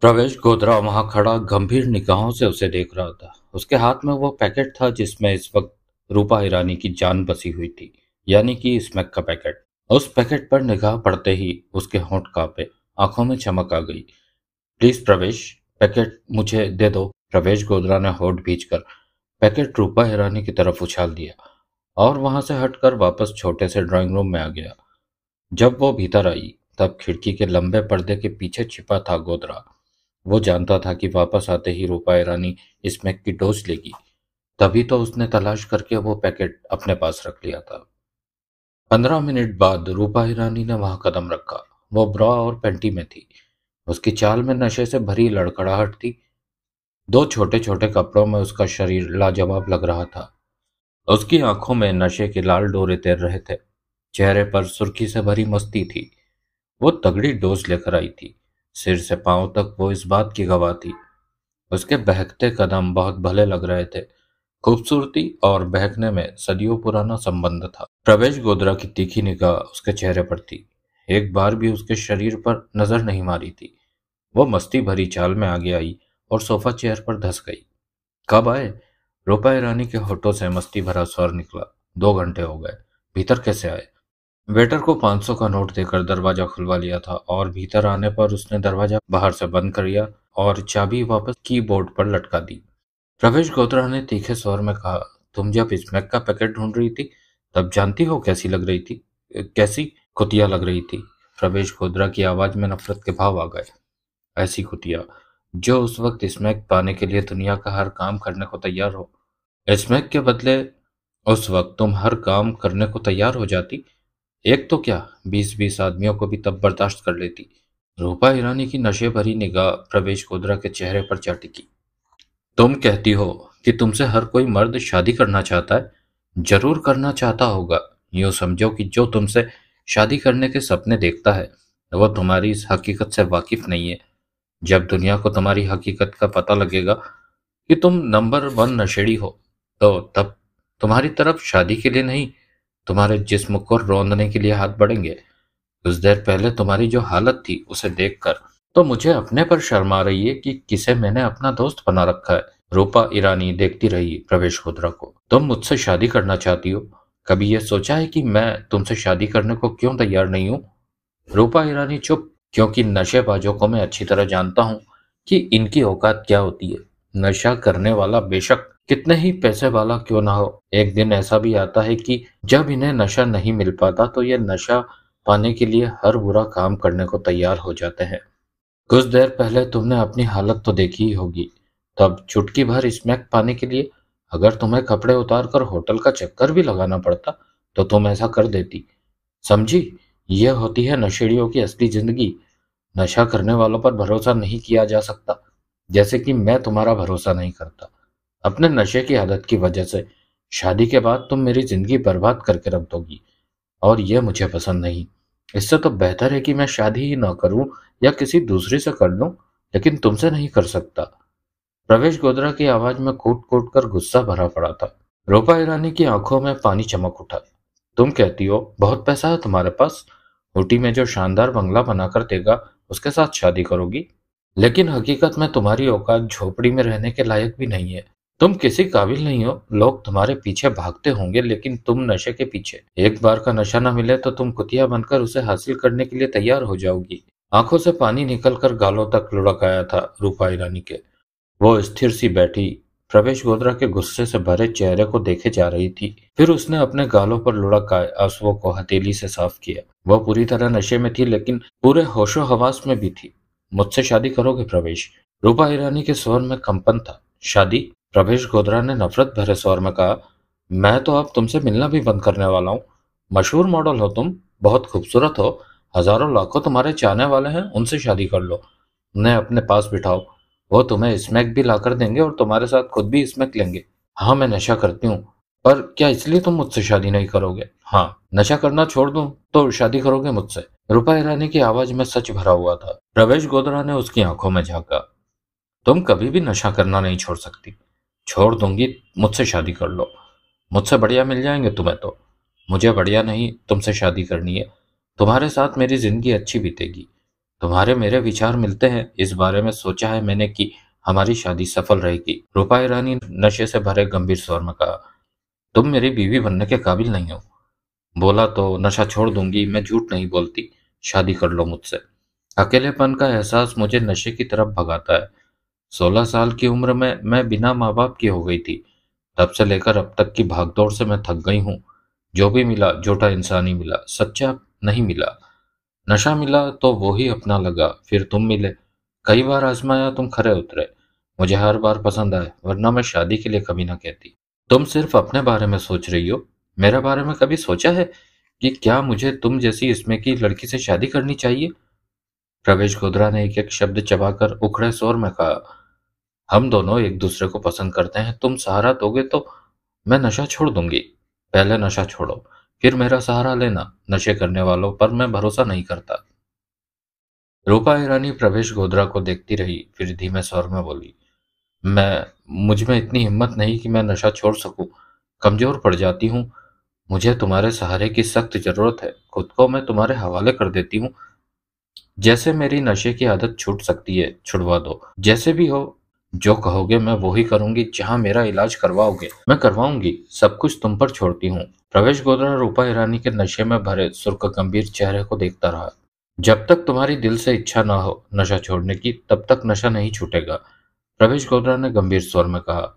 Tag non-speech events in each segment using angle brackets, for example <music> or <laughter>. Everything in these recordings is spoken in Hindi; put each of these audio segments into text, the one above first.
प्रवेश गोदरा वहां खड़ा गंभीर निगाहों से उसे देख रहा था उसके हाथ में वो पैकेट था जिसमें इस वक्त रूपा ईरानी की जान बसी हुई थी यानी कि स्मैक का पैकेट उस पैकेट पर निगाह पड़ते ही उसके होंठ कांपे आंखों में चमक आ गई प्लीज प्रवेश पैकेट मुझे दे दो प्रवेश गोदरा ने होठ कर पैकेट रूपा हिरानी की तरफ उछाल दिया और वहां से हटकर वापस छोटे से ड्राइंग रूम में आ गया जब वो भीतर आई तब खिड़की के लंबे पर्दे के पीछे छिपा था गोदरा वो जानता था कि वापस आते ही रूपा ईरानी इसमें की डोज लेगी तभी तो उसने तलाश करके वो पैकेट अपने पास रख लिया था पंद्रह मिनट बाद रूपा ईरानी ने वहां कदम रखा वो ब्रा और पेंटी में थी उसकी चाल में नशे से भरी लड़खड़ाहट थी दो छोटे छोटे कपड़ों में उसका शरीर लाजवाब लग रहा था उसकी आंखों में नशे के लाल डोरे तैर रहे थे चेहरे पर सुर्खी से भरी मस्ती थी वो तगड़ी डोज लेकर आई थी सिर से पांव तक वो इस बात की गवाह थी उसके बहकते कदम बहुत भले लग रहे थे खूबसूरती और बहकने में सदियों पुराना संबंध था प्रवेश गोदरा की तीखी निगाह उसके चेहरे पर थी एक बार भी उसके शरीर पर नजर नहीं मारी थी वो मस्ती भरी चाल में आगे आई और सोफा चेयर पर धस गई कब आए रूपा रानी के होठों से मस्ती भरा स्वर निकला दो घंटे हो गए भीतर कैसे आए वेटर को 500 का नोट देकर दरवाजा खुलवा लिया था और भीतर आने पर उसने दरवाजा बाहर से बंद कर लिया और चाबी वापस कीबोर्ड पर लटका दी रमेश गोत्रा ने तीखे स्वर में कहा तुम जब स्मैक का पैकेट ढूंढ रही थी तब जानती हो कैसी लग रही थी कैसी कुतिया लग रही थी प्रवेश गोद्रा की आवाज में नफरत के भाव आ गए ऐसी कुतिया जो उस वक्त स्मैक पाने के लिए दुनिया का हर काम करने को तैयार हो स्मैक के बदले उस वक्त तुम हर काम करने को तैयार हो जाती एक तो क्या बीस बीस आदमियों को भी तब बर्दाश्त कर लेती रूपा ईरानी की नशे भरी निगाह प्रवेश कोदरा के चेहरे पर जा तुम कहती हो कि तुमसे हर कोई मर्द शादी करना चाहता है जरूर करना चाहता होगा यूं समझो कि जो तुमसे शादी करने के सपने देखता है वह तुम्हारी इस हकीकत से वाकिफ नहीं है जब दुनिया को तुम्हारी हकीकत का पता लगेगा कि तुम नंबर वन नशेड़ी हो तो तब तुम्हारी तरफ शादी के लिए नहीं तुम्हारे जिस्म को रोंदने के लिए हाथ बढ़ेंगे कुछ देर पहले तुम्हारी जो हालत थी उसे देखकर तो मुझे अपने पर शर्मा रही है कि किसे मैंने अपना दोस्त बना रखा है रूपा ईरानी देखती रही प्रवेश होद्रा को तुम मुझसे शादी करना चाहती हो कभी यह सोचा है कि मैं तुमसे शादी करने को क्यों तैयार नहीं हूं रूपा ईरानी चुप क्योंकि नशेबाजों को मैं अच्छी तरह जानता हूं कि इनकी औकात क्या होती है नशा करने वाला बेशक कितने ही पैसे वाला क्यों ना हो एक दिन ऐसा भी आता है कि जब इन्हें नशा नहीं मिल पाता तो ये नशा पाने के लिए हर बुरा काम करने को तैयार हो जाते हैं कुछ देर पहले तुमने अपनी हालत तो देखी ही होगी तब चुटकी भर स्मैक पाने के लिए अगर तुम्हें कपड़े उतार कर होटल का चक्कर भी लगाना पड़ता तो तुम ऐसा कर देती समझी यह होती है नशेड़ियों की असली जिंदगी नशा करने वालों पर भरोसा नहीं किया जा सकता जैसे कि मैं तुम्हारा भरोसा नहीं करता अपने नशे की आदत की वजह से शादी के बाद तुम मेरी जिंदगी बर्बाद करके रख दोगी और यह मुझे पसंद नहीं इससे तो बेहतर है कि मैं शादी ही ना करूं या किसी दूसरे से कर लूं लेकिन तुमसे नहीं कर सकता प्रवेश गोदरा की आवाज में कूट कूट कर गुस्सा भरा पड़ा था रूपा ईरानी की आंखों में पानी चमक उठा तुम कहती हो बहुत पैसा है तुम्हारे पास ऊटी में जो शानदार बंगला बनाकर देगा उसके साथ शादी करोगी लेकिन हकीकत में तुम्हारी औकात झोपड़ी में रहने के लायक भी नहीं है तुम किसी काबिल नहीं हो लोग तुम्हारे पीछे भागते होंगे लेकिन तुम नशे के पीछे एक बार का नशा न मिले तो तुम कुतिया बनकर उसे हासिल करने के लिए तैयार हो जाओगी आंखों से पानी निकलकर गालों तक लुढ़क आया था रूपा ईरानी के वो स्थिर सी बैठी प्रवेश गोदरा के गुस्से से भरे चेहरे को देखे जा रही थी फिर उसने अपने गालों पर लुढ़क आए आंसुओं को हथेली से साफ किया वह पूरी तरह नशे में थी लेकिन पूरे होशो हवास में भी थी मुझसे शादी करोगे प्रवेश रूपा ईरानी के स्वर में कंपन था शादी प्रवेश गोदरा ने नफरत भरे स्वर में कहा मैं तो अब तुमसे मिलना भी बंद करने वाला हूँ मशहूर मॉडल हो तुम बहुत खूबसूरत हो हजारों लाखों तुम्हारे चाहने वाले हैं उनसे शादी कर लो उन्हें अपने पास बिठाओ वो तुम्हें स्मैक भी लाकर देंगे और तुम्हारे साथ खुद भी स्मैक लेंगे हाँ मैं नशा करती हूँ पर क्या इसलिए तुम मुझसे शादी नहीं करोगे हाँ नशा करना छोड़ दू तो शादी करोगे मुझसे रूपा ईरानी की आवाज में सच भरा हुआ था प्रवेश गोदरा ने उसकी आंखों में झांका तुम कभी भी नशा करना नहीं छोड़ सकती छोड़ दूंगी मुझसे शादी कर लो मुझसे बढ़िया मिल जाएंगे तुम्हें तो मुझे बढ़िया नहीं तुमसे शादी करनी है तुम्हारे साथ मेरी जिंदगी अच्छी बीतेगी तुम्हारे मेरे विचार मिलते हैं इस बारे में सोचा है मैंने कि हमारी शादी सफल रहेगी रूपा ईरानी नशे से भरे गंभीर स्वर में कहा तुम मेरी बीवी बनने के काबिल नहीं हो बोला तो नशा छोड़ दूंगी मैं झूठ नहीं बोलती शादी कर लो मुझसे अकेलेपन का एहसास मुझे नशे की तरफ भगाता है सोलह साल की उम्र में मैं बिना माँ बाप की हो गई थी तब से लेकर अब तक की भागदौड़ से मैं थक गई हूँ जो भी मिला झूठा इंसानी मिला सच्चा नहीं मिला नशा मिला तो वो ही अपना लगा फिर तुम मिले कई बार आजमाया तुम खरे उतरे मुझे हर बार पसंद आए वरना मैं शादी के लिए कभी ना कहती तुम सिर्फ अपने बारे में सोच रही हो मेरे बारे में कभी सोचा है कि क्या मुझे तुम जैसी इसमें की लड़की से शादी करनी चाहिए प्रवेश गोदरा ने एक एक शब्द चबाकर उखड़े शोर में कहा हम दोनों एक दूसरे को पसंद करते हैं तुम सहारा दोगे तो मैं नशा छोड़ दूंगी पहले नशा छोड़ो फिर मेरा सहारा लेना नशे करने वालों पर मैं भरोसा नहीं करता रूपा ईरानी प्रवेश गोदरा को देखती रही फिर धीमे स्वर में बोली मैं मुझ में इतनी हिम्मत नहीं कि मैं नशा छोड़ सकूं कमजोर पड़ जाती हूं मुझे तुम्हारे सहारे की सख्त जरूरत है खुद को मैं तुम्हारे हवाले कर देती हूं जैसे मेरी नशे की आदत छूट सकती है छुड़वा दो जैसे भी हो जो कहोगे मैं वही करूंगी जहां मेरा इलाज करवाओगे मैं करवाऊंगी सब कुछ तुम पर छोड़ती हूँ प्रवेश गोदरा रूपा ईरानी के नशे में भरे सुर्ख गंभीर चेहरे को देखता रहा जब तक तुम्हारी दिल से इच्छा ना हो नशा छोड़ने की तब तक नशा नहीं छूटेगा प्रवेश गोदरा ने गंभीर स्वर में कहा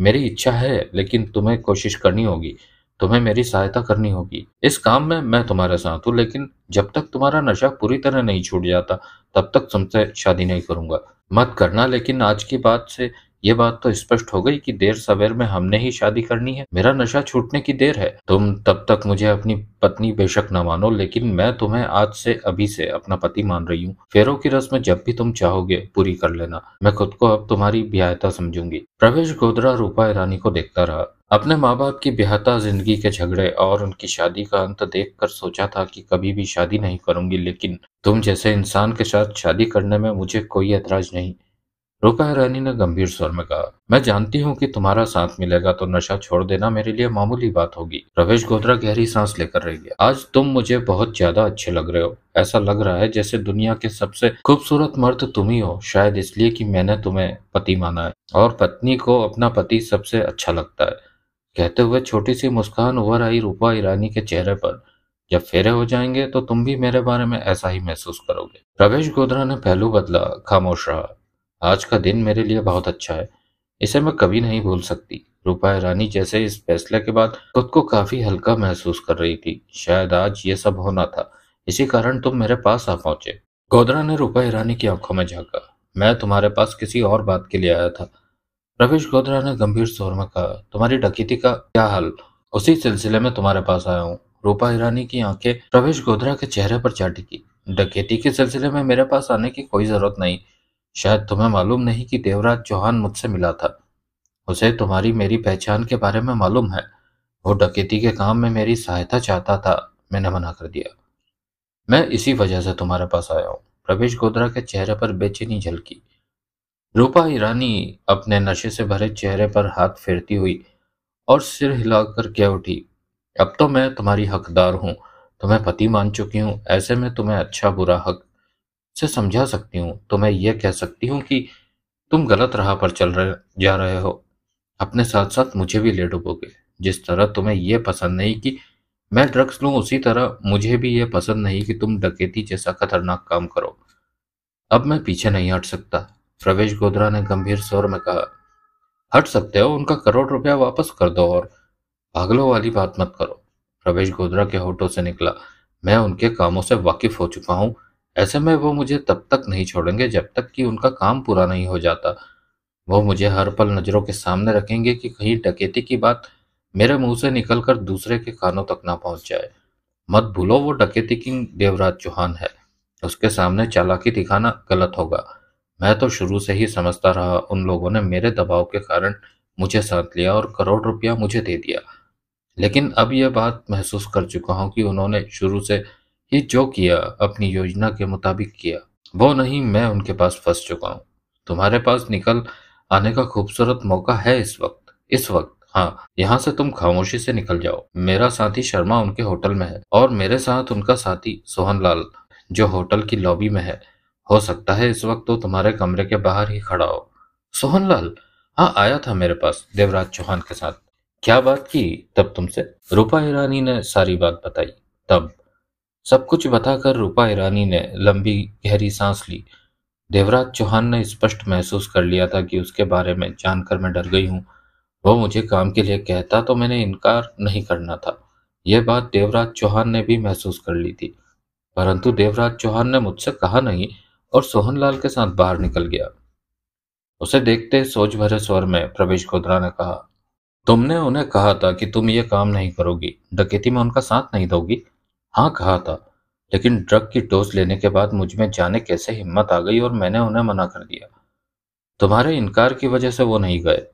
मेरी इच्छा है लेकिन तुम्हें कोशिश करनी होगी तुम्हें मेरी सहायता करनी होगी इस काम में मैं तुम्हारे साथ हूँ लेकिन जब तक तुम्हारा नशा पूरी तरह नहीं छूट जाता तब तक तुमसे शादी नहीं करूंगा मत करना लेकिन आज की बात से ये बात तो स्पष्ट हो गई कि देर सवेर में हमने ही शादी करनी है मेरा नशा छूटने की देर है तुम तब तक मुझे अपनी पत्नी बेशक न मानो लेकिन मैं तुम्हें आज से अभी से अपना पति मान रही हूँ फेरों की रस्म जब भी तुम चाहोगे पूरी कर लेना मैं खुद को अब तुम्हारी ब्यायता समझूंगी प्रवेश गोदरा रूपा ईरानी को देखता रहा अपने माँ बाप की बेहता जिंदगी के झगड़े और उनकी शादी का अंत देख कर सोचा था कि कभी भी शादी नहीं करूंगी लेकिन तुम जैसे इंसान के साथ शादी करने में मुझे कोई ऐतराज नहीं रोका रानी ने गंभीर स्वर में कहा मैं जानती हूँ कि तुम्हारा साथ मिलेगा तो नशा छोड़ देना मेरे लिए मामूली बात होगी रवेश गोदरा गहरी सांस लेकर रह गया आज तुम मुझे बहुत ज्यादा अच्छे लग रहे हो ऐसा लग रहा है जैसे दुनिया के सबसे खूबसूरत मर्द तुम ही हो शायद इसलिए कि मैंने तुम्हें पति माना है और पत्नी को अपना पति सबसे अच्छा लगता है कहते हुए छोटी सी मुस्कान उभर आई रूपा ईरानी के चेहरे पर जब फेरे हो जाएंगे तो तुम भी मेरे बारे में ऐसा ही महसूस करोगे प्रवेश गोधरा ने पहलू बदला खामोश रहा आज का दिन मेरे लिए बहुत अच्छा है इसे मैं कभी नहीं भूल सकती रूपा ईरानी जैसे इस फैसले के बाद खुद को काफी हल्का महसूस कर रही थी शायद आज ये सब होना था इसी कारण तुम मेरे पास आ पहुंचे गोधरा ने रूपा ईरानी की आंखों में झांका मैं तुम्हारे पास किसी और बात के लिए आया था रविश गोदरा ने गंभीर स्वर में कहा तुम्हारी डकैती का क्या हाल उसी सिलसिले में तुम्हारे पास आया हूँ रूपा ईरानी की आंखें रविश गोदरा के चेहरे पर चाटकी डकैती के सिलसिले में मेरे पास आने की कोई जरूरत नहीं शायद तुम्हें मालूम नहीं कि देवराज चौहान मुझसे मिला था उसे तुम्हारी मेरी पहचान के बारे में मालूम है वो डकैती के काम में मेरी सहायता चाहता था मैंने मना कर दिया मैं इसी वजह से तुम्हारे पास आया हूँ प्रवेश गोदरा के चेहरे पर बेचैनी झलकी रूपा ईरानी अपने नशे से भरे चेहरे पर हाथ फेरती हुई और सिर हिलाकर कह उठी अब तो मैं तुम्हारी हकदार हूं तुम्हें पति मान चुकी हूं ऐसे में तुम्हें अच्छा बुरा हक से समझा सकती हूं तो मैं यह कह सकती हूं कि तुम गलत राह पर चल रहे जा रहे हो अपने साथ साथ मुझे भी ले डुबोगे जिस तरह तुम्हें यह पसंद नहीं कि मैं ड्रग्स लूं उसी तरह मुझे भी यह पसंद नहीं कि तुम डकेती जैसा खतरनाक काम करो अब मैं पीछे नहीं हट सकता प्रवेश गोधरा ने गंभीर स्वर में कहा हट सकते हो उनका करोड़ रुपया वापस कर दो और भागलों वाली बात मत करो प्रवेश गोधरा के होठों से निकला मैं उनके कामों से वाकिफ हो चुका हूं ऐसे में वो मुझे तब तक नहीं छोड़ेंगे जब तक कि उनका काम पूरा नहीं हो जाता वो मुझे हर पल नजरों के सामने रखेंगे कि कहीं डकैती की बात मेरे मुंह से निकलकर दूसरे के कानों तक ना पहुंच जाए मत भूलो वो डकैती किंग देवराज चौहान है उसके सामने चालाकी दिखाना गलत होगा मैं तो शुरू से ही समझता रहा उन लोगों ने मेरे दबाव के कारण मुझे साथ लिया और करोड़ रुपया मुझे दे दिया लेकिन अब यह बात महसूस कर चुका हूँ कि उन्होंने शुरू से ही जो किया अपनी योजना के मुताबिक किया वो नहीं मैं उनके पास फंस चुका हूँ तुम्हारे पास निकल आने का खूबसूरत मौका है इस वक्त इस वक्त हाँ यहाँ से तुम खामोशी से निकल जाओ मेरा साथी शर्मा उनके होटल में है और मेरे साथ उनका साथी सोहनलाल जो होटल की लॉबी में है हो सकता है इस वक्त तो तुम्हारे कमरे के बाहर ही खड़ा हो सोहनलाल हाँ आया था मेरे पास देवराज चौहान के साथ क्या बात की तब तुमसे रूपा ईरानी ने सारी बात बताई तब सब कुछ बताकर रूपा ईरानी ने लंबी गहरी सांस ली देवराज चौहान ने स्पष्ट महसूस कर लिया था कि उसके बारे में जानकर मैं डर गई हूँ वो मुझे काम के लिए कहता तो मैंने इनकार नहीं करना था यह बात देवराज चौहान ने भी महसूस कर ली थी परंतु देवराज चौहान ने मुझसे कहा नहीं और सोहनलाल के साथ बाहर निकल गया उसे देखते सोच भरे स्वर में प्रवेश खोदरा ने कहा तुमने उन्हें कहा था कि तुम ये काम नहीं करोगी डकैती में उनका साथ नहीं दोगी हाँ कहा था लेकिन ड्रग की डोज लेने के बाद मुझ में जाने कैसे हिम्मत आ गई और मैंने उन्हें मना कर दिया तुम्हारे इनकार की वजह से वो नहीं गए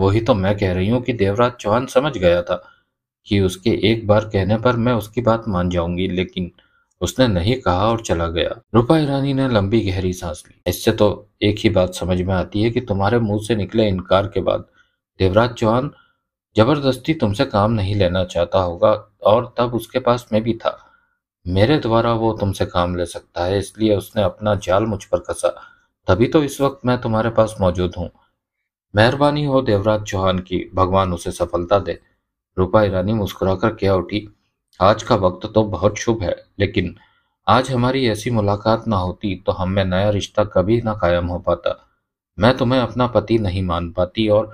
वही तो मैं कह रही हूं कि देवराज चौहान समझ गया था कि उसके एक बार कहने पर मैं उसकी बात मान जाऊंगी लेकिन उसने नहीं कहा और चला गया रूपा ईरानी ने लंबी गहरी सांस ली इससे तो एक ही बात समझ में आती है कि तुम्हारे मुंह से निकले इनकार के बाद देवराज चौहान जबरदस्ती तुमसे काम नहीं लेना चाहता होगा और तब उसके पास मैं भी था मेरे द्वारा वो तुमसे काम ले सकता है इसलिए उसने अपना जाल मुझ पर कसा तभी तो इस वक्त मैं तुम्हारे पास मौजूद हूँ मेहरबानी हो देवराज चौहान की भगवान उसे सफलता दे रूपा ईरानी मुस्कुराकर क्या उठी आज का वक्त तो बहुत शुभ है लेकिन आज हमारी ऐसी मुलाकात ना होती तो हम में नया रिश्ता कभी ना कायम हो पाता मैं तुम्हें अपना पति नहीं मान पाती और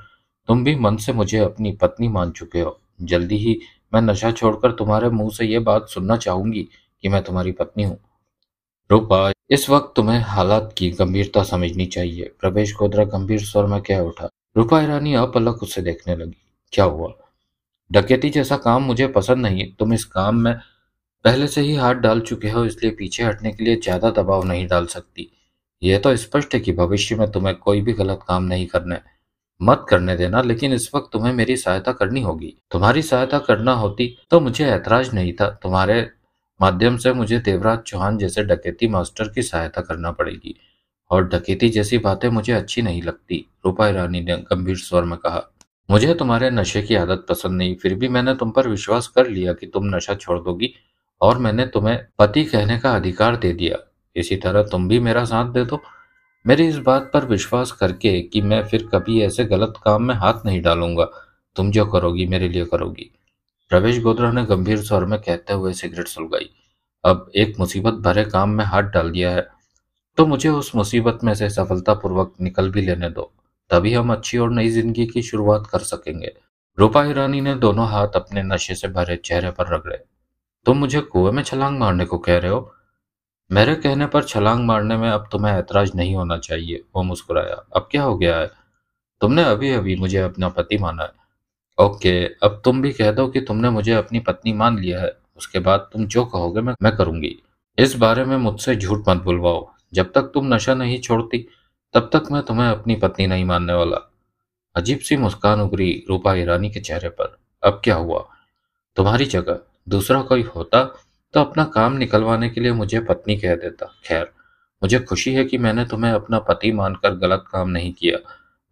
तुम भी मन से मुझे अपनी पत्नी मान चुके हो जल्दी ही मैं नशा छोड़कर तुम्हारे मुंह से ये बात सुनना चाहूंगी कि मैं तुम्हारी पत्नी हूँ रूपा इस वक्त तुम्हें हालात की गंभीरता समझनी चाहिए प्रवेश गोदरा गंभीर स्वर में क्या उठा रूपा ईरानी अपलक उसे देखने लगी क्या हुआ डकैती जैसा काम मुझे पसंद नहीं तुम इस काम में पहले से ही हाथ डाल चुके हो इसलिए पीछे हटने के लिए ज़्यादा दबाव नहीं डाल सकती यह तो स्पष्ट है कि भविष्य में तुम्हें कोई भी गलत काम नहीं करने मत करने देना लेकिन इस वक्त तुम्हें मेरी सहायता करनी होगी तुम्हारी सहायता करना होती तो मुझे ऐतराज नहीं था तुम्हारे माध्यम से मुझे देवराज चौहान जैसे डकैती मास्टर की सहायता करना पड़ेगी और डकैती जैसी बातें मुझे अच्छी नहीं लगती रूपा ईरानी ने गंभीर स्वर में कहा मुझे तुम्हारे नशे की आदत पसंद नहीं फिर भी मैंने तुम पर विश्वास कर लिया कि तुम नशा छोड़ दोगी और मैंने तुम्हें पति कहने का अधिकार दे दिया इसी तरह तुम भी मेरा साथ दे दो मेरे इस बात पर विश्वास करके कि मैं फिर कभी ऐसे गलत काम में हाथ नहीं डालूंगा तुम जो करोगी मेरे लिए करोगी प्रवेश गोद्रा ने गंभीर स्वर में कहते हुए सिगरेट सुलगाई अब एक मुसीबत भरे काम में हाथ डाल दिया है तो मुझे उस मुसीबत में से सफलतापूर्वक निकल भी लेने दो तभी हम अच्छी और नई जिंदगी की शुरुआत कर सकेंगे रूपा हिरानी ने दोनों हाथ अपने नशे से भरे चेहरे पर रगड़े तुम मुझे कुएं में छलांग मारने को कह रहे हो मेरे कहने पर छलांग मारने में अब तुम्हें ऐतराज नहीं होना चाहिए वो मुस्कुराया अब क्या हो गया है तुमने अभी अभी मुझे अपना पति माना है ओके अब तुम भी कह दो कि तुमने मुझे अपनी पत्नी मान लिया है उसके बाद तुम जो कहोगे मैं मैं करूंगी इस बारे में मुझसे झूठ मत बुलवाओ जब तक तुम नशा नहीं छोड़ती तब तक मैं तुम्हें अपनी पत्नी नहीं मानने वाला अजीब सी मुस्कान उभरी रूपा ईरानी के चेहरे पर अब क्या हुआ तुम्हारी जगह दूसरा कोई होता तो अपना काम निकलवाने के लिए मुझे पत्नी कह देता खैर मुझे खुशी है कि मैंने तुम्हें अपना पति मानकर गलत काम नहीं किया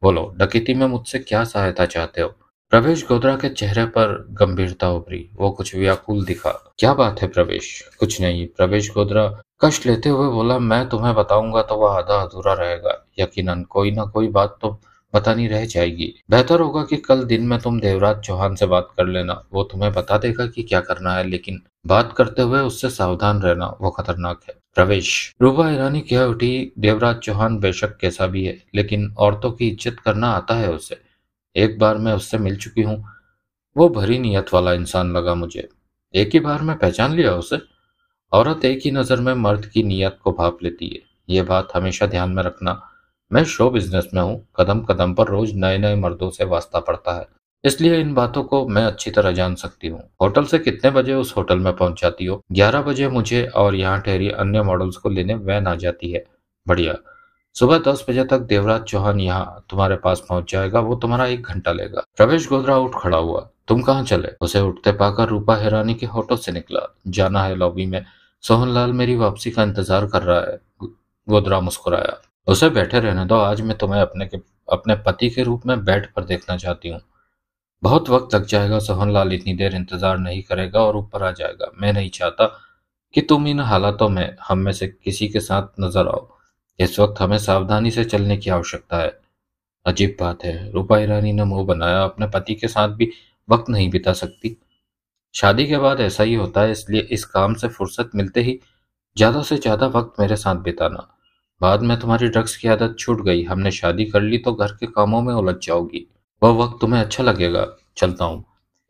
बोलो डकैती में मुझसे क्या सहायता चाहते हो प्रवेश गोदरा के चेहरे पर गंभीरता उभरी वो कुछ व्याकुल दिखा क्या बात है प्रवेश कुछ नहीं प्रवेश गोदरा कष्ट लेते हुए बोला मैं तुम्हें बताऊंगा तो वह आधा अधूरा रहेगा यकीनन कोई ना कोई बात तो पता नहीं रह जाएगी बेहतर होगा कि कल दिन में तुम देवराज चौहान से बात कर लेना वो तुम्हें बता देगा कि क्या करना है लेकिन बात करते हुए उससे सावधान रहना वो खतरनाक है रवेश रूबा ईरानी कह उठी देवराज चौहान बेशक कैसा भी है लेकिन औरतों की इज्जत करना आता है उसे एक बार मैं उससे मिल चुकी हूँ वो भरी नीयत वाला इंसान लगा मुझे एक ही बार मैं पहचान लिया उसे औरत एक ही नज़र में मर्द की नीयत को भाप लेती है ये बात हमेशा ध्यान में रखना मैं शो बिजनेस में हूँ कदम कदम पर रोज नए नए मर्दों से वास्ता पड़ता है इसलिए इन बातों को मैं अच्छी तरह जान सकती हूँ होटल से कितने बजे उस होटल में पहुंचाती हो ग्यारह बजे मुझे और यहाँ ठहरी अन्य मॉडल्स को लेने वैन आ जाती है बढ़िया सुबह दस बजे तक देवराज चौहान यहाँ तुम्हारे पास पहुंच जाएगा वो तुम्हारा एक घंटा लेगा प्रवेश गोदरा उठ खड़ा हुआ तुम कहाँ चले उसे उठते पाकर रूपा हैरानी के होटल से निकला जाना है लॉबी में सोहनलाल मेरी वापसी का इंतजार कर रहा है गोदरा मुस्कुराया उसे बैठे रहने दो आज मैं तुम्हें अपने के अपने पति के रूप में बेड पर देखना चाहती हूँ बहुत वक्त लग जाएगा सोहनलाल इतनी देर इंतजार नहीं करेगा और ऊपर आ जाएगा मैं नहीं चाहता कि तुम इन हालातों में हम में से किसी के साथ नजर आओ इस वक्त हमें सावधानी से चलने की आवश्यकता है अजीब बात है रूपा ईरानी ने मुंह बनाया अपने पति के साथ भी वक्त नहीं बिता सकती शादी के बाद ऐसा ही होता है इसलिए इस काम से फुर्सत मिलते ही ज़्यादा से ज़्यादा वक्त मेरे साथ बिताना बाद में तुम्हारी ड्रग्स की आदत छूट गई हमने शादी कर ली तो घर के कामों में उलझ जाओगी वह वक्त तुम्हें अच्छा लगेगा चलता हूँ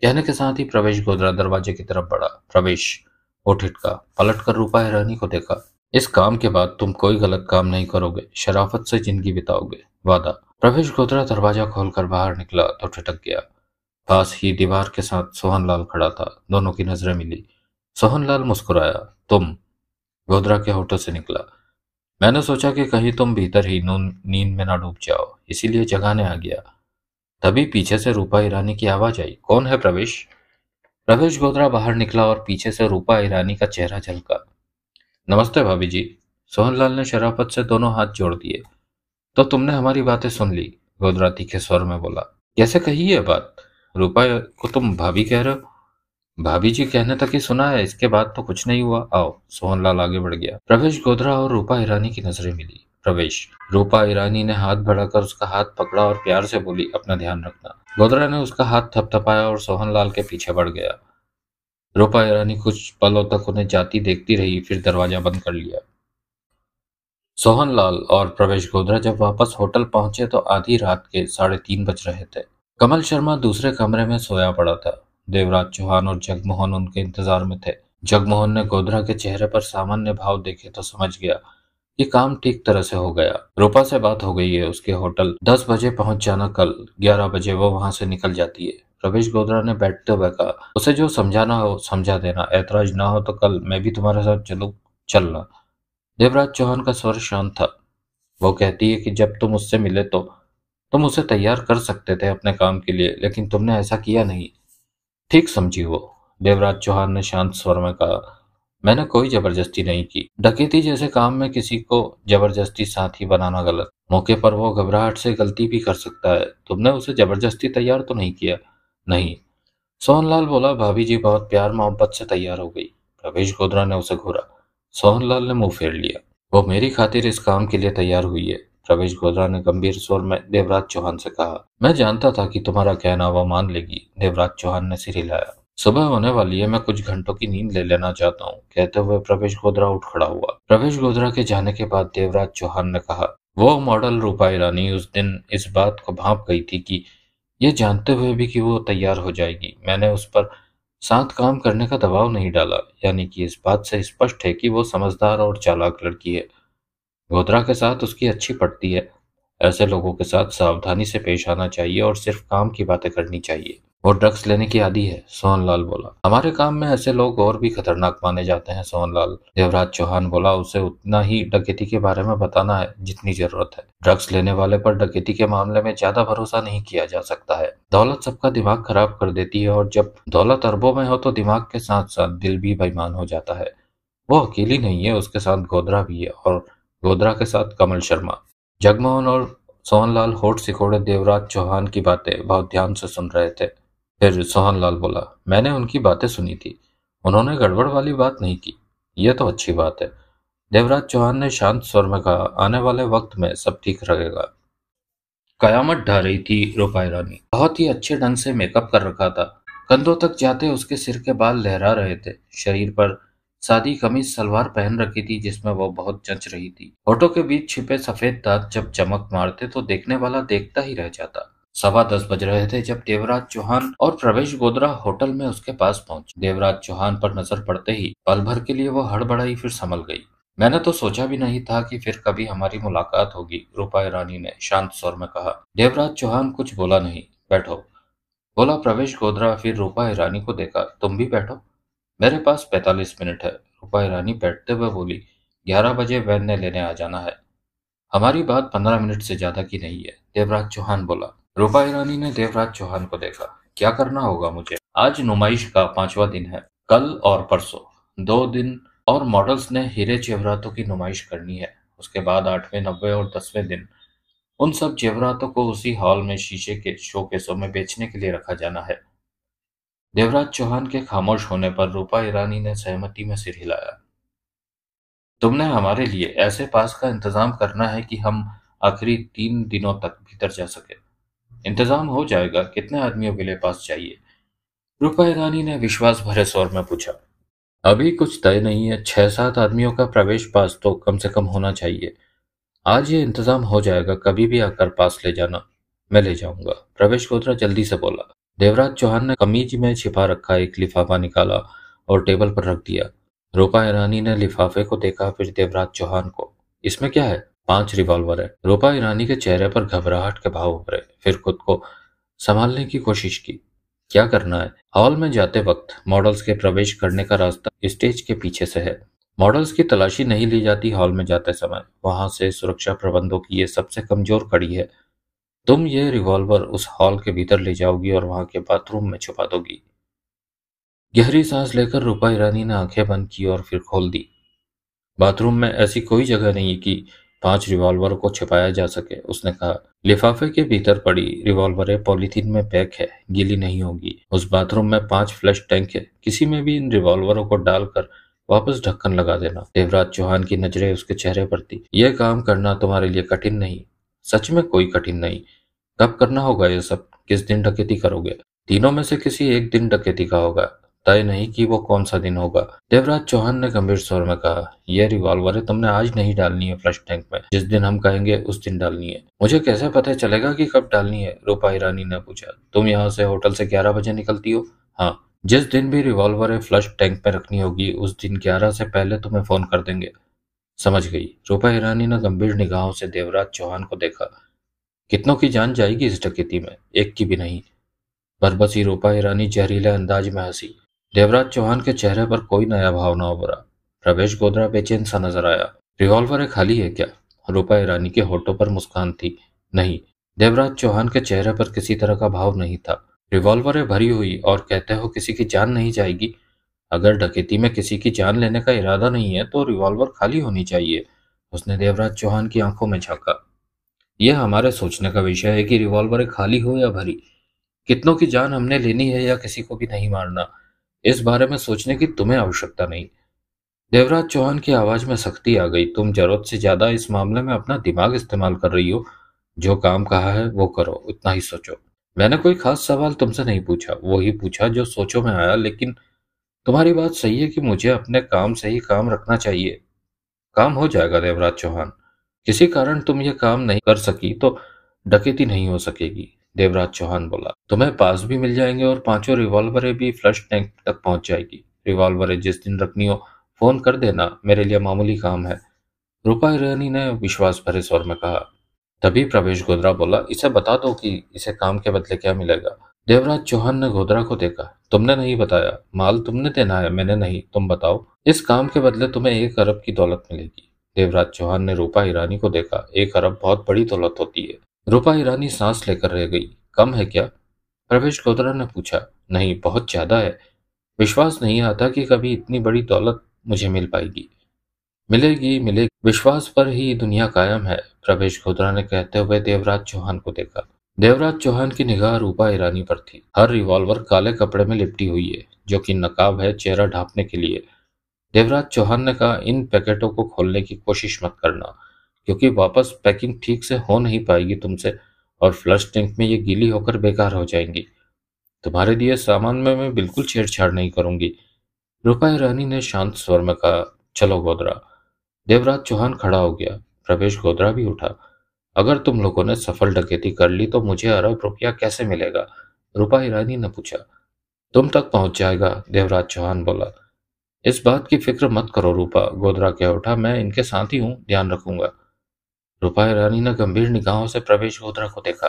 कहने के साथ ही प्रवेश गोदरा दरवाजे की तरफ बढ़ा प्रवेश वो ठिटका पलट कर रूपा हैरानी को देखा इस काम के बाद तुम कोई गलत काम नहीं करोगे शराफत से जिंदगी बिताओगे वादा प्रवेश गोदरा दरवाजा खोलकर बाहर निकला तो ठिटक गया पास ही दीवार के साथ सोहनलाल खड़ा था दोनों की नजरें मिली सोहनलाल मुस्कुराया तुम गोदरा के होटल से निकला मैंने सोचा कि कहीं तुम भीतर ही नींद में ना डूब जाओ इसीलिए जगाने आ गया तभी पीछे से रूपा ईरानी की आवाज आई कौन है प्रवेश प्रवेश गोदरा बाहर निकला और पीछे से रूपा ईरानी का चेहरा झलका नमस्ते भाभी जी सोहनलाल ने शराफत से दोनों हाथ जोड़ दिए तो तुमने हमारी बातें सुन ली गोदरा तीखे स्वर में बोला कैसे कही है बात रूपा को तुम भाभी कह रहे हो भाभी जी कहने तक ही सुना है इसके बाद तो कुछ नहीं हुआ आओ सोहनलाल आगे बढ़ गया प्रवेश गोधरा और रूपा ईरानी की नजरें मिली प्रवेश रूपा ईरानी ने हाथ बढ़ाकर उसका हाथ पकड़ा और प्यार से बोली अपना ध्यान रखना गोधरा ने उसका हाथ थपथपाया और सोहनलाल के पीछे बढ़ गया रूपा ईरानी कुछ पलों तक उन्हें जाती देखती रही फिर दरवाजा बंद कर लिया सोहनलाल और प्रवेश गोधरा जब वापस होटल पहुंचे तो आधी रात के साढ़े तीन बज रहे थे कमल शर्मा दूसरे कमरे में सोया पड़ा था देवराज चौहान और जगमोहन उनके इंतजार में थे जगमोहन ने गोधरा के चेहरे पर सामान्य भाव देखे तो समझ गया ये काम ठीक तरह से हो गया रूपा से बात हो गई है उसके होटल दस बजे पहुंच जाना कल ग्यारह बजे वो वहां से निकल जाती है रमेश गोधरा ने बैठते हुए कहा उसे जो समझाना हो समझा देना ऐतराज ना हो तो कल मैं भी तुम्हारे साथ चलू चलना देवराज चौहान का स्वर शांत था वो कहती है कि जब तुम उससे मिले तो तुम उसे तैयार कर सकते थे अपने काम के लिए लेकिन तुमने ऐसा किया नहीं ठीक समझी वो देवराज चौहान ने शांत स्वर में कहा मैंने कोई जबरदस्ती नहीं की डकैती जैसे काम में किसी को जबरदस्ती साथ ही बनाना गलत मौके पर वो घबराहट से गलती भी कर सकता है तुमने उसे जबरदस्ती तैयार तो नहीं किया नहीं सोहनलाल बोला भाभी जी बहुत प्यार मोहब्बत से तैयार हो गई रवेश गोदरा ने उसे घूरा सोहनलाल ने मुंह फेर लिया वो मेरी खातिर इस काम के लिए तैयार हुई है रमेश गोधरा ने गंभीर स्वर में देवराज चौहान से कहा मैं जानता था कि तुम्हारा कहना वह मान लेगी देवराज चौहान ने सिर हिलाया सुबह होने वाली है मैं कुछ घंटों की नींद ले लेना चाहता हूँ कहते हुए प्रवेश गोधरा उठ खड़ा हुआ प्रवेश गोधरा के जाने के बाद देवराज चौहान ने कहा वो मॉडल रूपा ईरानी उस दिन इस बात को भाप गई थी कि ये जानते हुए भी कि वो तैयार हो जाएगी मैंने उस पर साथ काम करने का दबाव नहीं डाला यानी कि इस बात से स्पष्ट है कि वो समझदार और चालाक लड़की है गोधरा के साथ उसकी अच्छी पड़ती है ऐसे लोगों के साथ सावधानी से पेश आना चाहिए और सिर्फ काम की बातें करनी चाहिए वो ड्रग्स लेने की आदि है सोहनलाल बोला हमारे काम में ऐसे लोग और भी खतरनाक माने जाते हैं सोहनलाल देवराज चौहान बोला उसे उतना ही डकैती के बारे में बताना है जितनी जरूरत है ड्रग्स लेने वाले पर डकैती के मामले में ज्यादा भरोसा नहीं किया जा सकता है दौलत सबका दिमाग खराब कर देती है और जब दौलत अरबों में हो तो दिमाग के साथ साथ दिल भी बेईमान हो जाता है वो अकेली नहीं है उसके साथ गोदरा भी है और गोधरा के साथ कमल शर्मा जगमोहन और सोहनलाल होठ सिकोड़े देवराज चौहान की बातें बहुत ध्यान से सुन रहे थे फिर सोहनलाल बोला मैंने उनकी बातें सुनी थी उन्होंने गड़बड़ वाली बात नहीं की यह तो अच्छी बात है देवराज चौहान ने शांत स्वर में कहा आने वाले वक्त में सब ठीक रहेगा कयामत ढा रही थी रूपाई रानी बहुत ही अच्छे ढंग से मेकअप कर रखा था कंधों तक जाते उसके सिर के बाल लहरा रहे थे शरीर पर सादी कमीज सलवार पहन रखी थी जिसमें वो बहुत जंच रही थी होटो के बीच छिपे सफेद दांत जब चमक मारते तो देखने वाला देखता ही रह जाता सवा दस बज रहे थे जब देवराज चौहान और प्रवेश गोदरा होटल में उसके पास पहुंचे देवराज चौहान पर नजर पड़ते ही पल भर के लिए वो हड़बड़ाई फिर संभल गई मैंने तो सोचा भी नहीं था कि फिर कभी हमारी मुलाकात होगी रूपा ईरानी ने शांत स्वर में कहा देवराज चौहान कुछ बोला नहीं बैठो बोला प्रवेश गोदरा फिर रूपा ईरानी को देखा तुम भी बैठो मेरे पास पैंतालीस मिनट है रूपा रानी बैठते हुए बोली ग्यारह बजे वैन ने लेने आ जाना है हमारी बात पंद्रह मिनट से ज्यादा की नहीं है देवराज चौहान बोला रूपा ईरानी ने देवराज चौहान को देखा क्या करना होगा मुझे आज नुमाइश का पांचवा दिन है कल और परसों दो दिन और मॉडल्स ने हीरे जेवरातों की नुमाइश करनी है उसके बाद आठवें नब्बे और दसवें दिन उन सब जेवरातों को उसी हॉल में शीशे के शोकेसों में बेचने के लिए रखा जाना है देवराज चौहान के खामोश होने पर रूपा ईरानी ने सहमति में सिर हिलाया तुमने हमारे लिए ऐसे पास का इंतजाम करना है कि हम आखिरी तीन दिनों तक भीतर जा सके इंतजाम हो जाएगा कितने आदमियों के लिए पास चाहिए रूपा ईरानी ने विश्वास भरे स्वर में पूछा अभी कुछ तय नहीं है छह सात आदमियों का प्रवेश पास तो कम से कम होना चाहिए आज ये इंतजाम हो जाएगा कभी भी आकर पास ले जाना मैं ले जाऊंगा प्रवेश गोत्रा जल्दी से बोला देवराज चौहान ने कमीज में छिपा रखा एक लिफाफा निकाला और टेबल पर रख दिया रूपा ईरानी ने लिफाफे को देखा फिर देवराज चौहान को इसमें क्या है पांच रिवॉल्वर है रूपा ईरानी के चेहरे पर घबराहट के भाव उभरे फिर खुद को संभालने की कोशिश की क्या करना है हॉल में जाते वक्त मॉडल्स के प्रवेश करने का रास्ता स्टेज के पीछे से है मॉडल्स की तलाशी नहीं ली जाती हॉल में जाते समय वहां से सुरक्षा प्रबंधों की ये सबसे कमजोर कड़ी है तुम ये रिवॉल्वर उस हॉल के भीतर ले जाओगी और वहां के बाथरूम में छुपा दोगी गहरी सांस लेकर रूपा ईरानी ने आंखें बंद की और फिर खोल दी बाथरूम में ऐसी कोई जगह नहीं कि पांच रिवॉल्वर को छिपाया जा सके उसने कहा लिफाफे के भीतर पड़ी रिवॉल्वरें पॉलीथीन में पैक है गीली नहीं होगी उस बाथरूम में पांच फ्लश टैंक है किसी में भी इन रिवॉल्वरों को डालकर वापस ढक्कन लगा देना देवराज चौहान की नजरें उसके चेहरे पर थी यह काम करना तुम्हारे लिए कठिन नहीं सच में कोई कठिन नहीं कब करना होगा ये सब किस दिन डकैती करोगे तीनों में से किसी एक दिन डकैती का होगा तय नहीं कि वो कौन सा दिन होगा देवराज चौहान ने गंभीर स्वर में कहा यह रिवॉल्वर है तुमने आज नहीं डालनी है फ्लश टैंक में जिस दिन हम कहेंगे उस दिन डालनी है मुझे कैसे पता चलेगा कि कब डालनी है रूपा ईरानी ने पूछा तुम यहाँ से होटल से ग्यारह बजे निकलती हो हाँ जिस दिन भी रिवॉल्वर है फ्लश टैंक में रखनी होगी उस दिन ग्यारह से पहले तुम्हें फोन कर देंगे समझ गई रूपा ईरानी ने गंभीर निगाहों से देवराज चौहान को देखा कितनों की जान जाएगी इस डकैती में एक की भी नहीं बरबसी रूपा ईरानी जहरीले अंदाज में हंसी देवराज चौहान के चेहरे पर कोई नया भाव न उभरा प्रवेश गोदरा बेचैन सा नजर आया रिवॉल्वर एक खाली है क्या रूपा ईरानी के होठों पर मुस्कान थी नहीं देवराज चौहान के चेहरे पर किसी तरह का भाव नहीं था रिवॉल्वर भरी हुई और कहते हो किसी की जान नहीं जाएगी अगर डकैती में किसी की जान लेने का इरादा नहीं है तो रिवॉल्वर खाली होनी चाहिए उसने देवराज चौहान की आंखों में झांका यह हमारे सोचने का विषय है कि रिवॉल्वर खाली हो या भरी कितनों की जान हमने लेनी है या किसी को भी नहीं मारना इस बारे में सोचने की तुम्हें आवश्यकता नहीं देवराज चौहान की आवाज में सख्ती आ गई तुम जरूरत से ज्यादा इस मामले में अपना दिमाग इस्तेमाल कर रही हो जो काम कहा है वो करो उतना ही सोचो मैंने कोई खास सवाल तुमसे नहीं पूछा वो ही पूछा जो सोचो में आया लेकिन तुम्हारी बात सही है कि मुझे अपने काम से ही काम रखना चाहिए काम हो जाएगा देवराज चौहान किसी कारण तुम ये काम नहीं कर सकी तो डकैती नहीं हो सकेगी देवराज चौहान बोला तुम्हें पास भी मिल जाएंगे और पांचों रिवॉल्वरें भी फ्लश टैंक तक पहुंच जाएगी रिवॉल्वरें जिस दिन रखनी हो फोन कर देना मेरे लिए मामूली काम है रूपा ईरानी ने विश्वास भरे स्वर में कहा तभी प्रवेश गोदरा बोला इसे बता दो कि इसे काम के बदले क्या मिलेगा देवराज चौहान ने गोदरा को देखा तुमने नहीं बताया माल तुमने देना है मैंने नहीं तुम बताओ इस काम के बदले तुम्हें एक अरब की दौलत मिलेगी देवराज चौहान ने रूपा ईरानी को देखा एक अरब बहुत बड़ी दौलत होती है रूपा ईरानी सांस लेकर रह गई कम है क्या प्रवेश गोदरा ने पूछा नहीं बहुत ज्यादा है विश्वास नहीं आता कि कभी इतनी बड़ी दौलत मुझे मिल पाएगी मिलेगी मिलेगी विश्वास पर ही दुनिया कायम है प्रवेश गोदरा ने कहते हुए देवराज चौहान को देखा देवराज चौहान की निगाह रूपा ईरानी पर थी हर रिवॉल्वर काले कपड़े में लिपटी हुई है जो कि नकाब है चेहरा ढांपने के लिए देवराज चौहान ने कहा इन पैकेटों को खोलने की कोशिश मत करना क्योंकि वापस पैकिंग ठीक से हो नहीं पाएगी तुमसे और फ्लश टैंक में ये गीली होकर बेकार हो जाएंगी तुम्हारे दिए सामान में मैं बिल्कुल छेड़छाड़ नहीं करूंगी रूपा ईरानी ने शांत स्वर में कहा चलो गोदरा देवराज चौहान खड़ा हो गया प्रवेश गोदरा भी उठा अगर तुम लोगों ने सफल डकैती कर ली तो मुझे अरब रुपया कैसे मिलेगा रूपा ईरानी ने पूछा तुम तक पहुंच जाएगा देवराज चौहान बोला इस बात की फिक्र मत करो रूपा गोदरा क्या उठा मैं इनके साथ ही हूँ ध्यान रखूंगा रूपा ईरानी ने गंभीर निगाहों से प्रवेश गोदरा को देखा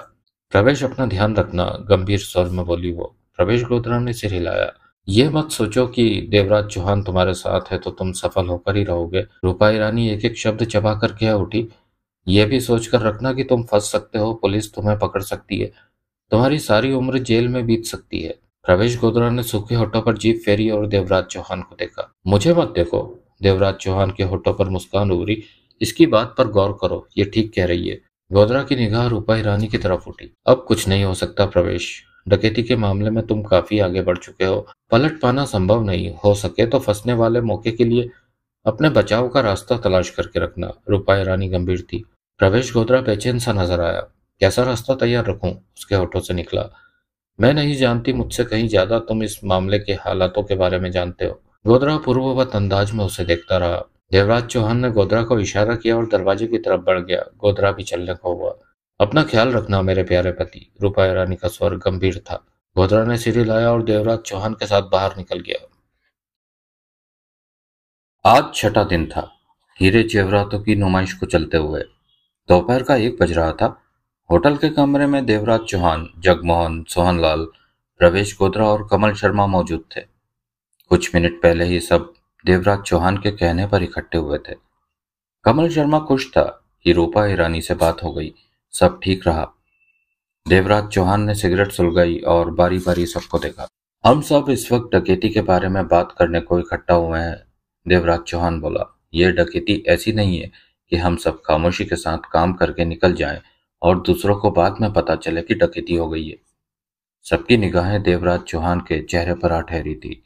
प्रवेश अपना ध्यान रखना गंभीर स्वर में बोली वो प्रवेश गोदरा ने सिर हिलाया ये मत सोचो कि देवराज चौहान तुम्हारे साथ है तो तुम सफल होकर ही रहोगे रूपा ईरानी एक एक शब्द चबा कर कह उठी यह भी सोचकर रखना कि तुम फंस सकते हो पुलिस तुम्हें पकड़ सकती है तुम्हारी सारी उम्र जेल में बीत सकती है प्रवेश गोदरा ने सूखे होटो पर जीप फेरी और देवराज चौहान को देखा मुझे मत देखो देवराज चौहान के होटो पर मुस्कान उभरी इसकी बात पर गौर करो ये ठीक कह रही है गोदरा की निगाह रूपा ईरानी की तरफ उठी अब कुछ नहीं हो सकता प्रवेश डकैती के मामले में तुम काफी आगे बढ़ चुके हो पलट पाना संभव नहीं हो सके तो फंसने वाले मौके के लिए अपने बचाव का रास्ता तलाश करके रखना रूपा ईरानी गंभीर थी प्रवेश गोदरा बेचैन सा नजर आया कैसा रास्ता तैयार रखूं उसके होठों से निकला मैं नहीं जानती मुझसे कहीं ज्यादा तुम इस मामले के हालातों के बारे में जानते हो गोदरा पूर्ववत अंदाज में उसे देखता रहा देवराज चौहान ने गोदरा को इशारा किया और दरवाजे की तरफ बढ़ गया गोदरा भी चलने को हुआ अपना ख्याल रखना मेरे प्यारे पति रूपा रानी का स्वर गंभीर था गोदरा ने सीढ़ी लाया और देवराज चौहान के साथ बाहर निकल गया आज छठा दिन था हीरे जेवरातों की नुमाइश को चलते हुए दोपहर का एक बज रहा था होटल के कमरे में देवराज चौहान जगमोहन सोहनलाल प्रवेश गोदरा और कमल शर्मा मौजूद थे कुछ मिनट पहले ही सब देवराज चौहान के कहने पर इकट्ठे हुए थे कमल शर्मा खुश था कि रूपा ईरानी से बात हो गई सब ठीक रहा देवराज चौहान ने सिगरेट सुलगाई और बारी बारी सबको देखा हम सब इस वक्त डकेती के बारे में बात करने को इकट्ठा हुए हैं देवराज चौहान बोला यह डकैती ऐसी नहीं है कि हम सब खामोशी के साथ काम करके निकल जाएं और दूसरों को बाद में पता चले कि डकैती हो गई है सबकी निगाहें देवराज चौहान के चेहरे पर आ ठहरी थी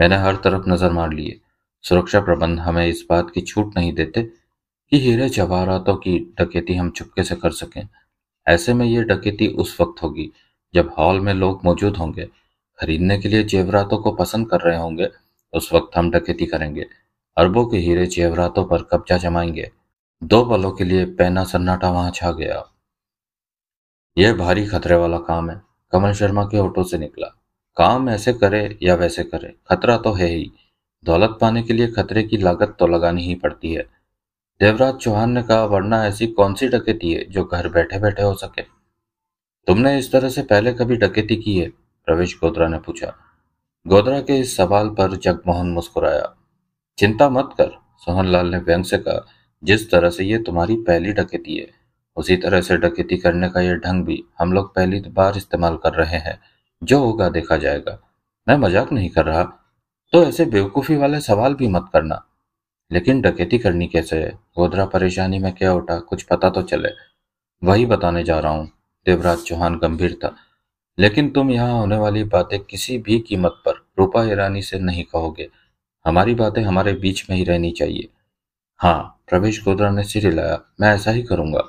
मैंने हर तरफ नजर मार लिए सुरक्षा प्रबंध हमें इस बात की छूट नहीं देते कि हीरे जवाहरातों की डकैती हम चुपके से कर सकें ऐसे में ये डकैती उस वक्त होगी जब हॉल में लोग मौजूद होंगे खरीदने के लिए जेवरातों को पसंद कर रहे होंगे उस वक्त हम डकैती करेंगे अरबों के हीरे जेवरातों पर कब्जा जमाएंगे दो पलों के लिए पैना सन्नाटा वहां छा गया यह भारी खतरे वाला काम है कमल शर्मा के ऑटो से निकला काम ऐसे करे या वैसे करे खतरा तो है ही दौलत पाने के लिए खतरे की लागत तो लगानी ही पड़ती है देवराज चौहान ने कहा वरना ऐसी कौन सी डकैती है जो घर बैठे बैठे हो सके तुमने इस तरह से पहले कभी डकैती की है प्रवेश गोदरा ने पूछा गोदरा के इस सवाल पर जगमोहन मुस्कुराया चिंता मत कर सोहनलाल ने व्यंग से कहा जिस तरह से ये तुम्हारी पहली डकैती है उसी तरह से डकैती करने का यह ढंग भी हम लोग पहली बार इस्तेमाल कर रहे हैं जो होगा देखा जाएगा मैं मजाक नहीं कर रहा तो ऐसे बेवकूफ़ी वाले सवाल भी मत करना लेकिन डकैती करनी कैसे है गोदरा परेशानी में क्या उठा कुछ पता तो चले वही बताने जा रहा हूँ देवराज चौहान गंभीर था लेकिन तुम यहाँ होने वाली बातें किसी भी कीमत पर रूपा ईरानी से नहीं कहोगे हमारी बातें हमारे बीच में ही रहनी चाहिए हाँ प्रवेश गोदरा ने सिर हिलाया मैं ऐसा ही करूंगा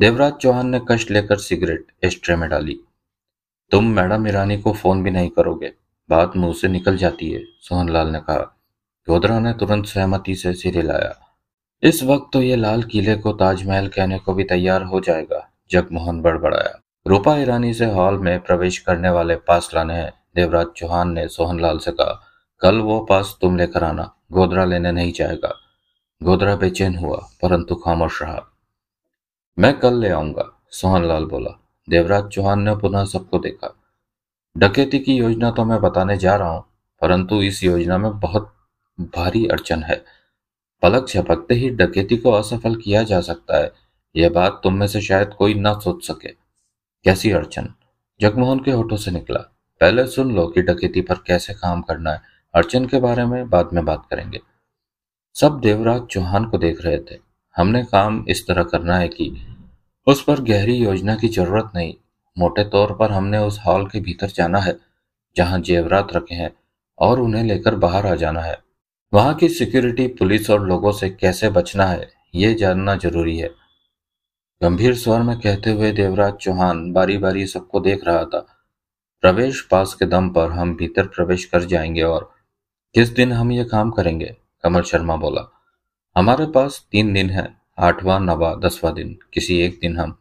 देवराज चौहान ने कष्ट लेकर सिगरेट एस्ट्रे में डाली तुम मैडम ईरानी को फोन भी नहीं करोगे बात मुंह से निकल जाती है सोहनलाल ने कहा गोदरा ने तुरंत सहमति से सिर हिलाया इस वक्त तो ये लाल किले को ताजमहल कहने को भी तैयार हो जाएगा जगमोहन बड़बड़ाया रूपा ईरानी से हॉल में प्रवेश करने वाले पास लाने देवराज चौहान ने सोहनलाल से कहा कल वो पास तुम लेकर आना गोदरा लेने नहीं जाएगा गोदरा बेचैन हुआ परंतु खामोश रहा मैं कल ले आऊंगा सोहनलाल बोला देवराज चौहान ने पुनः सबको देखा डकैती की योजना तो मैं बताने जा रहा हूं परंतु इस योजना में बहुत भारी अड़चन है पलक झपकते ही डकैती को असफल किया जा सकता है यह बात तुम में से शायद कोई ना सोच सके कैसी अड़चन जगमोहन के होठों से निकला पहले सुन लो कि डकैती पर कैसे काम करना है अर्जुन के बारे में बाद में बात करेंगे सब देवराज चौहान को देख रहे थे हमने काम इस तरह करना है कि उस पर गहरी योजना की जरूरत नहीं मोटे तौर पर हमने उस हॉल के भीतर जाना है जहां जेवरात रखे हैं और उन्हें लेकर बाहर आ जाना है वहां की सिक्योरिटी पुलिस और लोगों से कैसे बचना है ये जानना जरूरी है गंभीर स्वर में कहते हुए देवराज चौहान बारी बारी सबको देख रहा था प्रवेश पास के दम पर हम भीतर प्रवेश कर जाएंगे और किस दिन हम ये काम करेंगे कमल शर्मा बोला हमारे पास तीन दिन है आठवां नवा दसवां दिन किसी एक दिन हम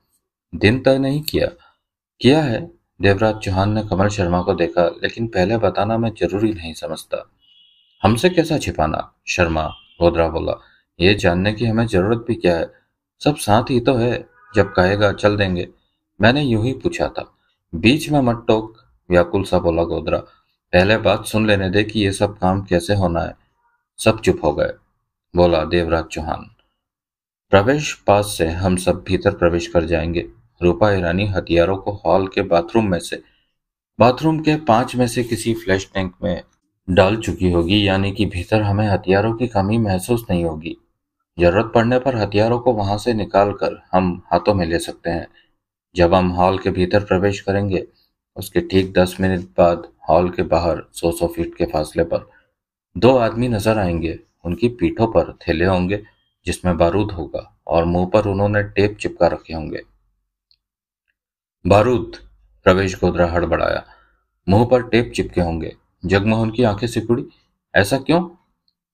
दिन तय नहीं किया किया है देवराज चौहान ने कमल शर्मा को देखा लेकिन पहले बताना मैं जरूरी नहीं समझता हमसे कैसा छिपाना शर्मा गोदरा बोला ये जानने की हमें जरूरत भी क्या है सब साथ ही तो है जब कहेगा चल देंगे मैंने यूं ही पूछा था बीच में मट टोक व्याकुल सा बोला गोदरा पहले बात सुन लेने दे कि ये सब काम कैसे होना है सब चुप हो गए बोला देवराज चौहान प्रवेश पास से हम सब भीतर प्रवेश कर जाएंगे रूपा ईरानी हथियारों को हॉल के बाथरूम में से बाथरूम के पांच में से किसी फ्लैश टैंक में डाल चुकी होगी यानी कि भीतर हमें हथियारों की कमी महसूस नहीं होगी जरूरत पड़ने पर हथियारों को वहां से निकाल कर हम हाथों में ले सकते हैं जब हम हॉल के भीतर प्रवेश करेंगे उसके ठीक दस मिनट बाद हॉल के बाहर सौ सौ फीट के फासले पर दो आदमी नजर आएंगे उनकी पीठों पर थैले होंगे जिसमें बारूद होगा और मुंह पर उन्होंने टेप चिपका रखे होंगे बारूद प्रवेश गोदरा हड़बड़ाया मुंह पर टेप चिपके होंगे जगमोहन की आंखें सिकुड़ी ऐसा क्यों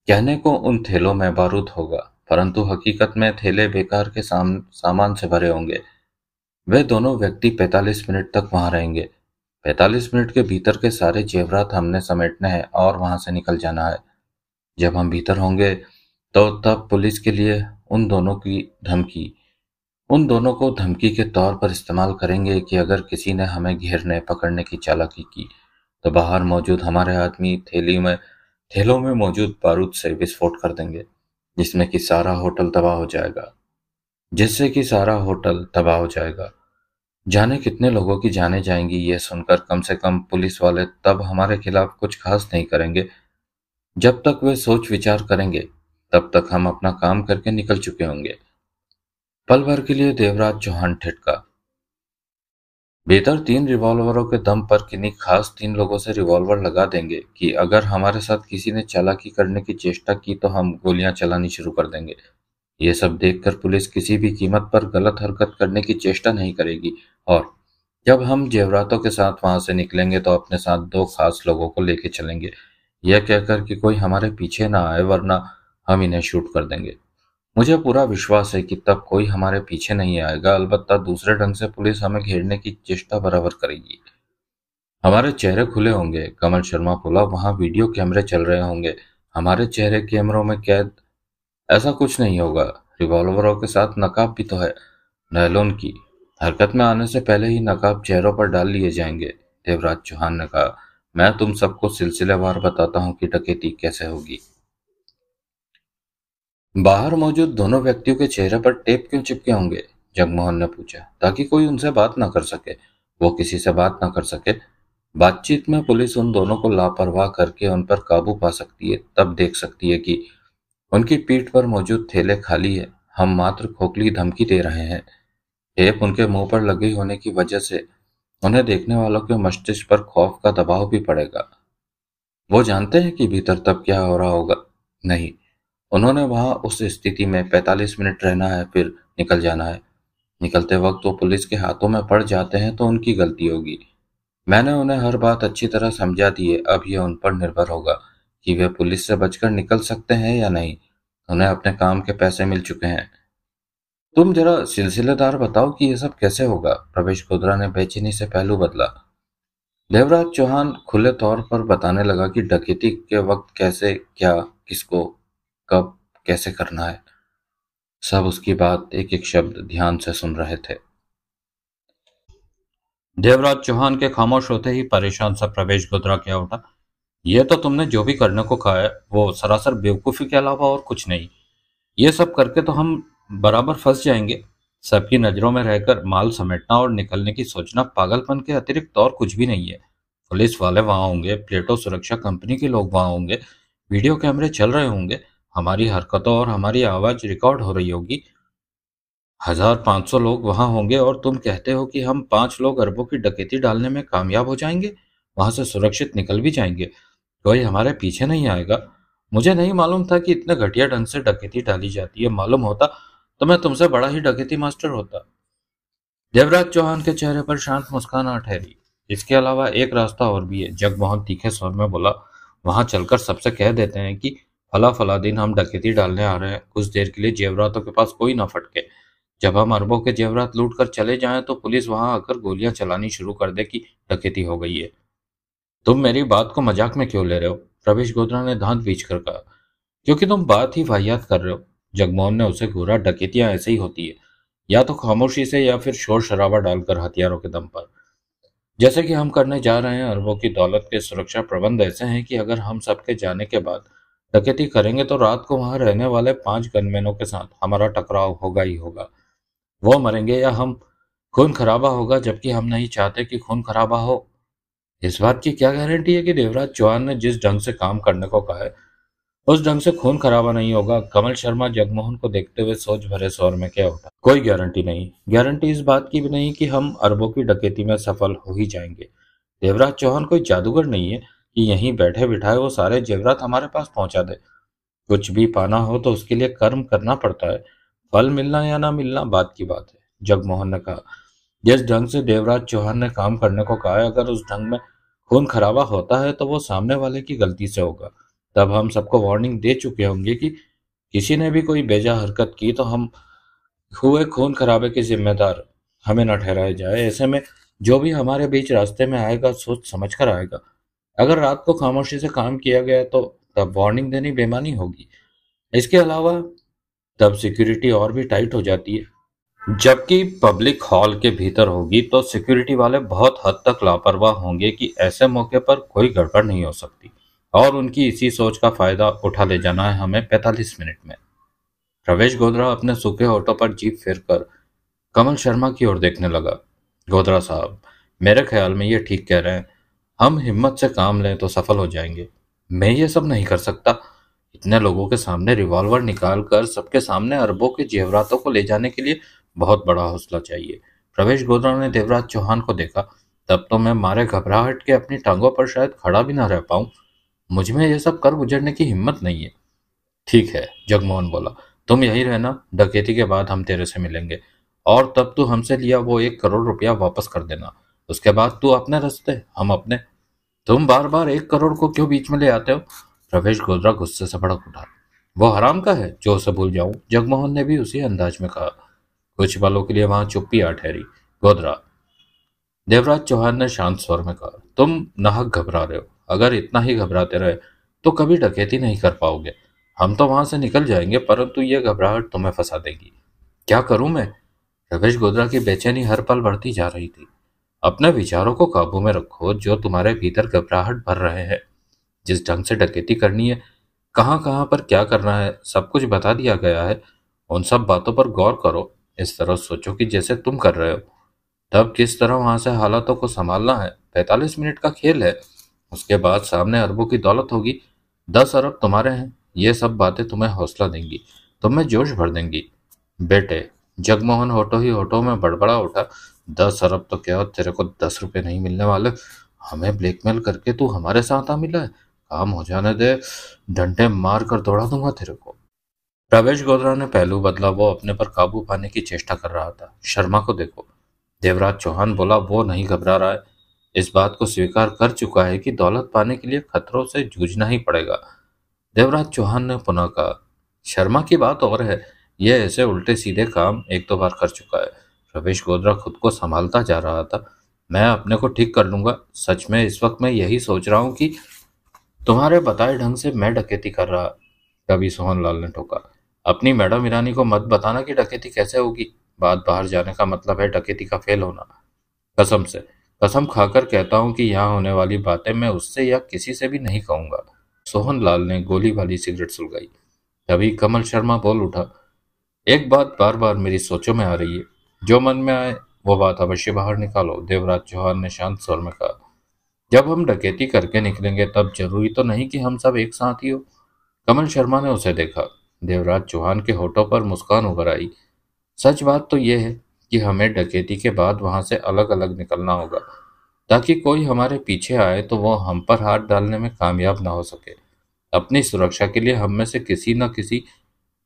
कहने को उन थैलों में बारूद होगा परंतु हकीकत में थैले बेकार के साम, सामान से भरे होंगे वे दोनों व्यक्ति 45 मिनट तक वहां रहेंगे पैंतालीस मिनट के भीतर के सारे जेवरात हमने समेटने हैं और वहां से निकल जाना है जब हम भीतर होंगे तो तब पुलिस के लिए उन दोनों की धमकी उन दोनों को धमकी के तौर पर इस्तेमाल करेंगे कि अगर किसी ने हमें घेरने पकड़ने की चालाकी की तो बाहर मौजूद हमारे आदमी थैली में थैलों में मौजूद बारूद से विस्फोट कर देंगे जिसमें कि सारा होटल तबाह हो जाएगा जिससे कि सारा होटल तबाह हो जाएगा जाने कितने लोगों की जाने जाएंगी ये सुनकर कम से कम पुलिस वाले तब हमारे खिलाफ कुछ खास नहीं करेंगे जब तक वे सोच विचार करेंगे तब तक हम अपना काम करके निकल चुके होंगे पल भर के लिए देवराज चौहान ठिटका बेहतर तीन रिवॉल्वरों के दम पर किन्हीं खास तीन लोगों से रिवॉल्वर लगा देंगे कि अगर हमारे साथ किसी ने चालाकी करने की चेष्टा की तो हम गोलियां चलानी शुरू कर देंगे ये सब देखकर पुलिस किसी भी कीमत पर गलत हरकत करने की चेष्टा नहीं करेगी और जब हम जेवरातों के साथ वहां से निकलेंगे तो अपने साथ दो खास लोगों को लेके चलेंगे यह कहकर कि कोई हमारे पीछे ना आए वरना हम इन्हें शूट कर देंगे मुझे पूरा विश्वास है कि तब कोई हमारे पीछे नहीं आएगा अलबत्ता दूसरे ढंग से पुलिस हमें घेरने की चेष्टा बराबर करेगी हमारे चेहरे खुले होंगे कमल शर्मा बोला वहां वीडियो कैमरे चल रहे होंगे हमारे चेहरे कैमरों में कैद ऐसा कुछ नहीं होगा रिवॉल्वरों के साथ नकाब भी तो है नैलोन की हरकत में आने से पहले ही नकाब चेहरों पर डाल लिए जाएंगे देवराज चौहान ने कहा मैं तुम सबको सिलसिलेवार बताता हूं कि डकैती कैसे होगी बाहर मौजूद दोनों व्यक्तियों के चेहरे पर टेप क्यों चिपके होंगे जगमोहन ने पूछा ताकि कोई उनसे बात ना कर सके वो किसी से बात ना कर सके बातचीत में पुलिस उन दोनों को लापरवाह करके उन पर काबू पा सकती है तब देख सकती है कि उनकी पीठ पर मौजूद थैले खाली है हम मात्र खोखली धमकी दे रहे हैं टेप उनके मुंह पर लगी होने की वजह से उन्हें देखने वालों के मस्तिष्क पर खौफ का दबाव भी पड़ेगा वो जानते हैं कि भीतर तब क्या हो रहा होगा नहीं उन्होंने वहां उस स्थिति में 45 मिनट रहना है फिर निकल जाना है निकलते वक्त वो पुलिस के हाथों में पड़ जाते हैं तो उनकी गलती होगी मैंने उन्हें हर बात अच्छी तरह समझा दी है अब यह उन पर निर्भर होगा कि वे पुलिस से बचकर निकल सकते हैं या नहीं उन्हें अपने काम के पैसे मिल चुके हैं तुम जरा सिलसिलेदार बताओ कि यह सब कैसे होगा प्रवेश खुदरा ने बेचैनी से पहलू बदला देवराज चौहान खुले तौर पर बताने लगा कि डकैती के वक्त कैसे क्या किसको कब कैसे करना है सब उसकी बात एक एक शब्द ध्यान से सुन रहे थे देवराज चौहान के खामोश होते ही परेशान सा प्रवेश गोदरा क्या उठा ये तो तुमने जो भी करने को कहा है वो सरासर बेवकूफ़ी के अलावा और कुछ नहीं ये सब करके तो हम बराबर फंस जाएंगे सबकी नज़रों में रहकर माल समेटना और निकलने की सोचना पागलपन के अतिरिक्त और कुछ भी नहीं है पुलिस वाले वहाँ होंगे प्लेटो सुरक्षा कंपनी के लोग वहाँ होंगे वीडियो कैमरे चल रहे होंगे हमारी हरकतों और हमारी आवाज़ रिकॉर्ड हो रही होगी हजार पाँच सौ लोग वहाँ होंगे और तुम कहते हो कि हम पाँच लोग अरबों की डकैती डालने में कामयाब हो जाएंगे वहाँ से सुरक्षित निकल भी जाएंगे कोई तो हमारे पीछे नहीं आएगा मुझे नहीं मालूम था कि इतने घटिया ढंग से डकैती टाली जाती है मालूम होता तो मैं तुमसे बड़ा ही डकैती मास्टर होता देवराज चौहान के चेहरे पर शांत मुस्कान आ ठहरी इसके अलावा एक रास्ता और भी है जग बहुत तीखे स्वर में बोला वहां चलकर सबसे कह देते हैं कि फला फला दिन हम डकैती डालने आ रहे हैं कुछ देर के लिए जेवरातों के पास कोई ना फटके जब हम अरबों के जेवरात लूट कर चले जाएं तो पुलिस वहां आकर गोलियां चलानी शुरू कर दे कि डकैती हो गई है तुम मेरी बात को मजाक में क्यों ले रहे हो रविश गोत्रा ने दांत बीच कर कहा क्योंकि तुम बात ही वाहियात कर रहे हो जगमोहन ने उसे घूरा डकैतियां ऐसे ही होती है या तो खामोशी से या फिर शोर शराबा डालकर हथियारों के दम पर जैसे कि हम करने जा रहे हैं अरबों की दौलत के सुरक्षा प्रबंध ऐसे हैं कि अगर हम सबके जाने के बाद डकैती करेंगे तो रात को वहां रहने वाले पांच गनमैनों के साथ हमारा टकराव होगा ही होगा वो मरेंगे या हम खून खराबा होगा जबकि हम नहीं चाहते कि खून खराबा हो इस बात की क्या गारंटी है कि देवराज चौहान ने जिस ढंग से काम करने को कहा है उस ढंग से खून खराबा नहीं होगा कमल शर्मा जगमोहन को देखते हुए सोच भरे स्वर में क्या उठा कोई गारंटी नहीं गारंटी इस बात की भी नहीं कि हम अरबों की डकैती में सफल हो ही जाएंगे देवराज चौहान कोई जादूगर नहीं है कि यहीं बैठे बिठाए वो सारे जेवरात हमारे पास पहुंचा दे कुछ भी पाना हो तो उसके लिए कर्म करना पड़ता है फल मिलना या ना मिलना बात की बात है जगमोहन ने कहा जिस ढंग से देवराज चौहान ने काम करने को कहा है अगर उस ढंग में खून खराबा होता है तो वो सामने वाले की गलती से होगा तब हम सबको वार्निंग दे चुके होंगे कि किसी ने भी कोई बेजा हरकत की तो हम हुए खून खराबे के जिम्मेदार हमें न ठहराया जाए ऐसे में जो भी हमारे बीच रास्ते में आएगा सोच समझ कर आएगा अगर रात को खामोशी से काम किया गया तो तब वार्निंग देनी बेमानी होगी इसके अलावा तब सिक्योरिटी और भी टाइट हो जाती है जबकि पब्लिक हॉल के भीतर होगी तो सिक्योरिटी वाले बहुत हद तक लापरवाह होंगे कि ऐसे मौके पर कोई गड़बड़ नहीं हो सकती और उनकी इसी सोच का फायदा उठा ले जाना है हमें 45 मिनट में रवेश गोधरा अपने सूखे ऑटो पर जीप फिर कर कमल शर्मा की ओर देखने लगा गोधरा साहब मेरे ख्याल में ये ठीक कह रहे हैं हम हिम्मत से काम लें तो सफल हो जाएंगे मैं ये सब नहीं कर सकता इतने लोगों के सामने रिवॉल्वर निकाल कर सबके सामने अरबों के जेवरातों को ले जाने के लिए बहुत बड़ा हौसला चाहिए प्रवेश गोदरा ने देवराज चौहान को देखा तब तो मैं मारे घबराहट के अपनी टांगों पर शायद खड़ा भी ना रह पाऊं मुझ में यह सब कर गुजरने की हिम्मत नहीं है ठीक है जगमोहन बोला तुम यही रहना डकैती के बाद हम तेरे से मिलेंगे और तब तू हमसे लिया वो एक करोड़ रुपया वापस कर देना उसके बाद तू अपने रस्ते हम अपने तुम बार बार एक करोड़ को क्यों बीच में ले आते हो प्रवेश गोदरा गुस्से से भड़क उठा वो हराम का है जो उसे भूल जाऊं जगमोहन ने भी उसी अंदाज में कहा कुछ पलों के लिए वहां आ ठहरी गोदरा देवराज चौहान ने शांत स्वर में कहा तुम नाहक घबरा रहे हो अगर इतना ही घबराते रहे तो कभी डकैती नहीं कर पाओगे हम तो वहां से निकल जाएंगे परंतु यह घबराहट तुम्हें फंसा देगी क्या करूं मैं रमेश गोदरा की बेचैनी हर पल बढ़ती जा रही थी अपने विचारों को काबू में रखो जो तुम्हारे भीतर घबराहट भर रहे हैं जिस ढंग से डकैती करनी है कहाँ कहाँ पर क्या करना है सब कुछ बता दिया गया है उन सब बातों पर गौर करो इस तरह सोचो कि जैसे तुम कर रहे हो तब किस तरह वहां से हालातों को संभालना है पैंतालीस मिनट का खेल है उसके बाद सामने अरबों की दौलत होगी दस अरब तुम्हारे हैं ये सब बातें तुम्हें हौसला देंगी तुम्हें जोश भर देंगी बेटे जगमोहन होटो ही होटो में बड़बड़ा उठा दस अरब तो क्या तेरे को दस रुपये नहीं मिलने वाले हमें ब्लैकमेल करके तू हमारे साथ आ मिला है काम हो जाने दे डंडे मार कर दौड़ा दूंगा तेरे को प्रवेश गोदरा ने पहलू बदला वो अपने पर काबू पाने की चेष्टा कर रहा था शर्मा को देखो देवराज चौहान बोला वो नहीं घबरा रहा है इस बात को स्वीकार कर चुका है कि दौलत पाने के लिए खतरों से जूझना ही पड़ेगा देवराज चौहान ने पुनः कहा शर्मा की बात और है यह ऐसे उल्टे सीधे काम एक दो बार कर चुका है प्रवेश गोदरा खुद को संभालता जा रहा था मैं अपने को ठीक कर लूंगा सच में इस वक्त मैं यही सोच रहा हूँ कि तुम्हारे बताए ढंग से मैं डकैती कर रहा कभी सोहनलाल ने ठोका अपनी मैडम ईरानी को मत बताना कि डकैती कैसे होगी बात बाहर जाने का मतलब है डकैती का फेल होना कसम से कसम खाकर कहता हूँ कि यहाँ होने वाली बातें मैं उससे या किसी से भी नहीं कहूँगा सोहन लाल ने गोली वाली सिगरेट सुलगाई तभी कमल शर्मा बोल उठा एक बात बार बार मेरी सोचों में आ रही है जो मन में आए वो बात अवश्य बाहर निकालो देवराज चौहान ने शांत स्वर में कहा जब हम डकैती करके निकलेंगे तब जरूरी तो नहीं कि हम सब एक साथ ही हो कमल शर्मा ने उसे देखा देवराज चौहान के होठों पर मुस्कान उभर आई सच बात तो यह है कि हमें डकैती के बाद वहां से अलग अलग निकलना होगा ताकि कोई हमारे पीछे आए तो वो हम पर हाथ डालने में कामयाब ना हो सके अपनी सुरक्षा के लिए हम में से किसी न किसी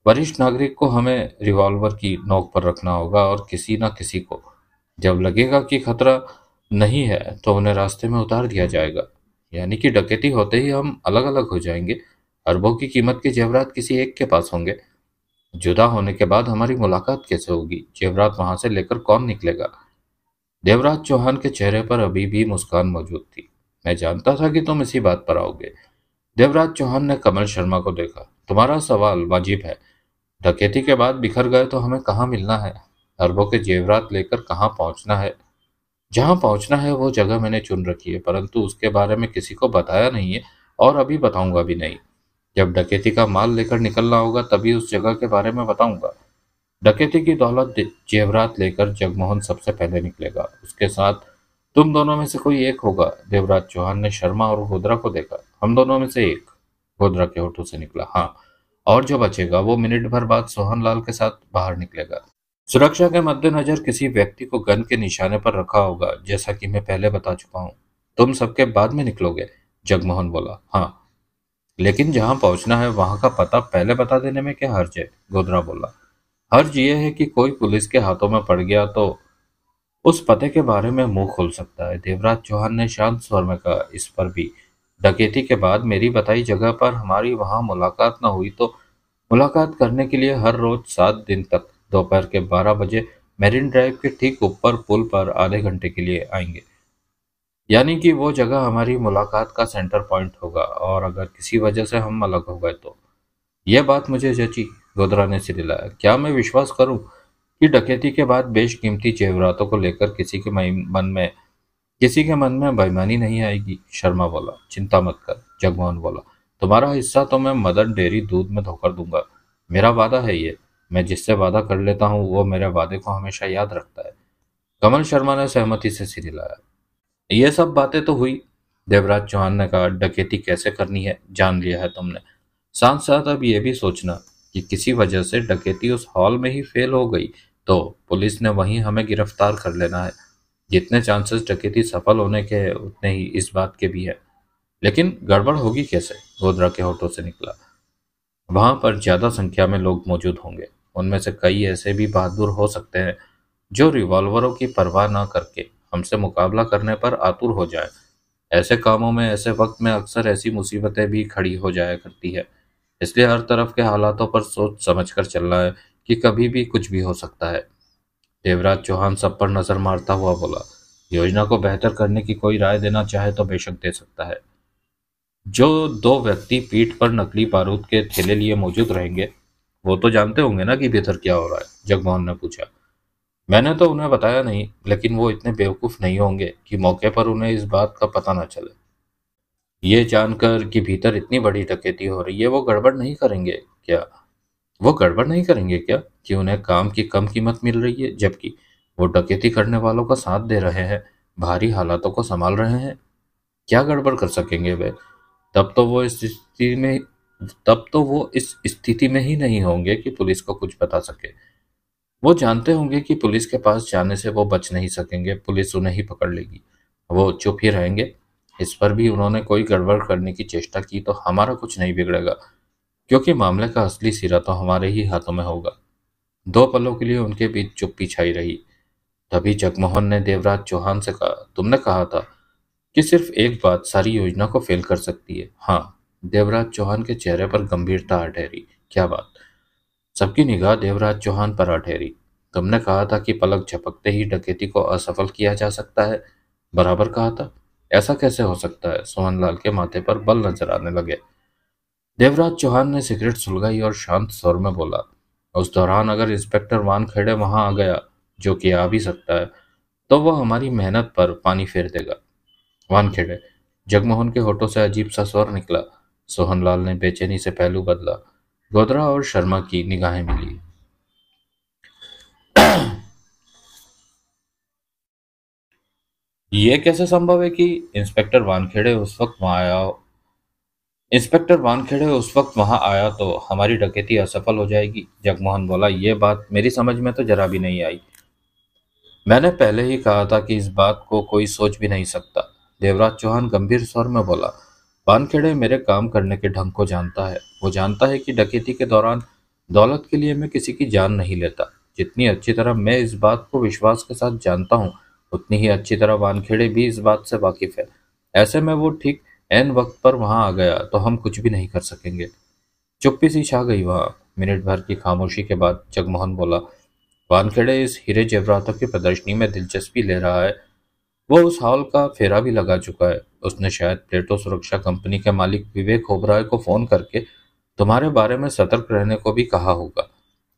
वरिष्ठ नागरिक को हमें रिवॉल्वर की नोक पर रखना होगा और किसी न किसी को जब लगेगा कि खतरा नहीं है तो उन्हें रास्ते में उतार दिया जाएगा यानी कि डकैती होते ही हम अलग अलग हो जाएंगे अरबों की कीमत के जेवरात किसी एक के पास होंगे जुदा होने के बाद हमारी मुलाकात कैसे होगी जेवरात वहां से लेकर कौन निकलेगा देवराज चौहान के चेहरे पर अभी भी मुस्कान मौजूद थी मैं जानता था कि तुम इसी बात पर आओगे देवराज चौहान ने कमल शर्मा को देखा तुम्हारा सवाल वाजिब है डकैती के बाद बिखर गए तो हमें कहाँ मिलना है अरबों के जेवरात लेकर कहाँ पहुंचना है जहाँ पहुंचना है वो जगह मैंने चुन रखी है परंतु उसके बारे में किसी को बताया नहीं है और अभी बताऊंगा भी नहीं जब डकैती का माल लेकर निकलना होगा तभी उस जगह के बारे में बताऊंगा डकैती की दौलत जेवरात लेकर जगमोहन सबसे पहले निकलेगा उसके साथ तुम दोनों में से कोई एक होगा देवराज चौहान ने शर्मा और गोदरा को देखा हम दोनों में से एक गोदरा के होठों से निकला हाँ और जो बचेगा वो मिनट भर बाद सोहन लाल के साथ बाहर निकलेगा सुरक्षा के मद्देनजर किसी व्यक्ति को गन के निशाने पर रखा होगा जैसा कि मैं पहले बता चुका हूँ तुम सबके बाद में निकलोगे जगमोहन बोला हाँ लेकिन जहां पहुंचना है वहां का पता पहले बता देने में क्या हर्ज है गोदरा बोला हर्ज यह है कि कोई पुलिस के हाथों में पड़ गया तो उस पते के बारे में मुंह खोल सकता है देवराज चौहान ने शांत स्वर में कहा इस पर भी डकेती के बाद मेरी बताई जगह पर हमारी वहां मुलाकात न हुई तो मुलाकात करने के लिए हर रोज सात दिन तक दोपहर के बारह बजे मेरिन ड्राइव के ठीक ऊपर पुल पर आधे घंटे के लिए आएंगे यानी कि वो जगह हमारी मुलाकात का सेंटर पॉइंट होगा और अगर किसी वजह से हम अलग हो गए तो यह बात मुझे जची गोदरा ने सिरिलाया क्या मैं विश्वास करूं कि डकैती के बाद बेशकीमती जेवरातों को लेकर किसी के मन में किसी के मन में बेईमानी नहीं आएगी शर्मा बोला चिंता मत कर जगमोहन बोला तुम्हारा हिस्सा तो मैं मदर डेयरी दूध में धोकर दूंगा मेरा वादा है ये मैं जिससे वादा कर लेता हूँ वो मेरे वादे को हमेशा याद रखता है कमल शर्मा ने सहमति से सिर लाया ये सब बातें तो हुई देवराज चौहान ने कहा डकैती कैसे करनी है जान लिया है तुमने साथ साथ अब यह भी सोचना कि किसी वजह से डकैती उस हॉल में ही फेल हो गई तो पुलिस ने वहीं हमें गिरफ्तार कर लेना है जितने चांसेस डकैती सफल होने के हैं उतने ही इस बात के भी है लेकिन गड़बड़ होगी कैसे गोदरा के होटों से निकला वहां पर ज्यादा संख्या में लोग मौजूद होंगे उनमें से कई ऐसे भी बहादुर हो सकते हैं जो रिवॉल्वरों की परवाह ना करके हमसे मुकाबला करने पर आतुर हो जाए ऐसे कामों में ऐसे वक्त में अक्सर ऐसी मुसीबतें भी खड़ी हो जाया करती है इसलिए हर तरफ के हालातों पर सोच समझ कर चलना है कि कभी भी कुछ भी हो सकता है देवराज चौहान सब पर नजर मारता हुआ बोला योजना को बेहतर करने की कोई राय देना चाहे तो बेशक दे सकता है जो दो व्यक्ति पीठ पर नकली बारूद के थैले लिए मौजूद रहेंगे वो तो जानते होंगे ना कि बेहतर क्या हो रहा है जगमोहन ने पूछा मैंने तो उन्हें बताया नहीं लेकिन वो इतने बेवकूफ़ नहीं होंगे कि मौके पर उन्हें इस बात का पता ना चले ये जानकर कि भीतर इतनी बड़ी डकैती हो रही है वो गड़बड़ नहीं करेंगे क्या वो गड़बड़ नहीं करेंगे क्या कि उन्हें काम की कम कीमत मिल रही है जबकि वो डकैती करने वालों का साथ दे रहे हैं भारी हालातों को संभाल रहे हैं क्या गड़बड़ कर सकेंगे वे तब तो वो इस स्थिति में तब तो वो इस स्थिति में ही नहीं होंगे कि पुलिस को कुछ बता सके वो जानते होंगे कि पुलिस के पास जाने से वो बच नहीं सकेंगे पुलिस उन्हें ही पकड़ लेगी वो चुप ही रहेंगे इस पर भी उन्होंने कोई गड़बड़ करने की चेष्टा की तो हमारा कुछ नहीं बिगड़ेगा क्योंकि मामले का असली सिरा तो हमारे ही हाथों में होगा दो पलों के लिए उनके बीच चुप्पी छाई रही तभी जगमोहन ने देवराज चौहान से कहा तुमने कहा था कि सिर्फ एक बात सारी योजना को फेल कर सकती है हाँ देवराज चौहान के चेहरे पर गंभीरता ठहरी क्या बात सबकी निगाह देवराज चौहान पर अठहरी तुमने कहा था कि पलक झपकते ही डकैती को असफल किया जा सकता है बराबर कहा था ऐसा कैसे हो सकता है सोहनलाल के माथे पर बल नजर आने लगे देवराज चौहान ने सिगरेट सुलगाई और शांत स्वर में बोला उस दौरान अगर इंस्पेक्टर वान खेड़े वहां आ गया जो कि आ भी सकता है तो वह हमारी मेहनत पर पानी फेर देगा वान खेड़े जगमोहन के होठों से अजीब सा स्वर निकला सोहनलाल ने बेचैनी से पहलू बदला गोदरा और शर्मा की निगाहें मिली यह कैसे संभव है कि इंस्पेक्टर वानखेड़े उस वक्त वहां आया इंस्पेक्टर वानखेड़े उस वक्त वहां आया तो हमारी डकैती असफल हो जाएगी जगमोहन बोला यह बात मेरी समझ में तो जरा भी नहीं आई मैंने पहले ही कहा था कि इस बात को कोई सोच भी नहीं सकता देवराज चौहान गंभीर स्वर में बोला बानखेड़े मेरे काम करने के ढंग को जानता है वो जानता है कि डकैती के दौरान दौलत के लिए मैं किसी की जान नहीं लेता जितनी अच्छी तरह मैं इस बात को विश्वास के साथ जानता हूँ उतनी ही अच्छी तरह वानखेड़े भी इस बात से वाकिफ है ऐसे में वो ठीक एन वक्त पर वहाँ आ गया तो हम कुछ भी नहीं कर सकेंगे चुप्पी सी छा गई वहाँ मिनट भर की खामोशी के बाद जगमोहन बोला वानखेड़े इस हीरे जेवरातों की प्रदर्शनी में दिलचस्पी ले रहा है वो उस हॉल का फेरा भी लगा चुका है उसने शायद प्लेटो सुरक्षा कंपनी के मालिक विवेक ओबराय को फोन करके तुम्हारे बारे में सतर्क रहने को भी कहा होगा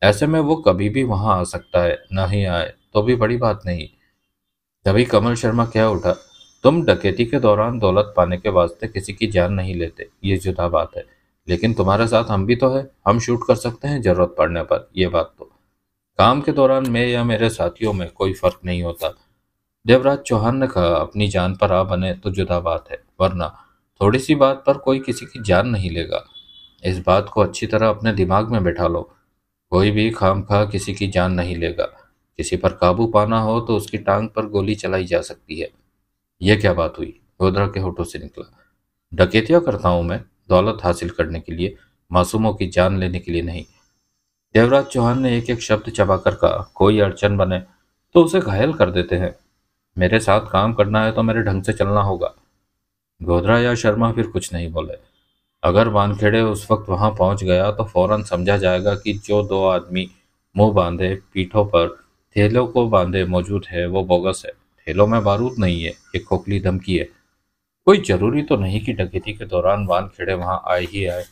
ऐसे में वो कभी भी वहां आ सकता है ना ही आए तो भी बड़ी बात नहीं तभी कमल शर्मा क्या उठा तुम डकैती के दौरान दौलत पाने के वास्ते किसी की जान नहीं लेते ये जुदा बात है लेकिन तुम्हारे साथ हम भी तो है हम शूट कर सकते हैं जरूरत पड़ने पर यह बात तो काम के दौरान मैं या मेरे साथियों में कोई फर्क नहीं होता देवराज चौहान ने कहा अपनी जान पर आ बने तो जुदा बात है वरना थोड़ी सी बात पर कोई किसी की जान नहीं लेगा इस बात को अच्छी तरह अपने दिमाग में बैठा लो कोई भी खाम खा किसी की जान नहीं लेगा किसी पर काबू पाना हो तो उसकी टांग पर गोली चलाई जा सकती है यह क्या बात हुई गोदरा के होठों से निकला डकैतियाँ करता हूँ मैं दौलत हासिल करने के लिए मासूमों की जान लेने के लिए नहीं देवराज चौहान ने एक एक शब्द चबाकर कहा कोई अड़चन बने तो उसे घायल कर देते हैं मेरे साथ काम करना है तो मेरे ढंग से चलना होगा गोधरा या शर्मा फिर कुछ नहीं बोले अगर वानखेड़े उस वक्त वहां पहुंच गया तो फौरन समझा जाएगा कि जो दो आदमी मुंह बांधे पीठों पर थैलों को बांधे मौजूद है वो बोगस है थैलों में बारूद नहीं है एक खोखली धमकी है कोई जरूरी तो नहीं कि डकैती के दौरान वानखेड़े वहां आए ही आए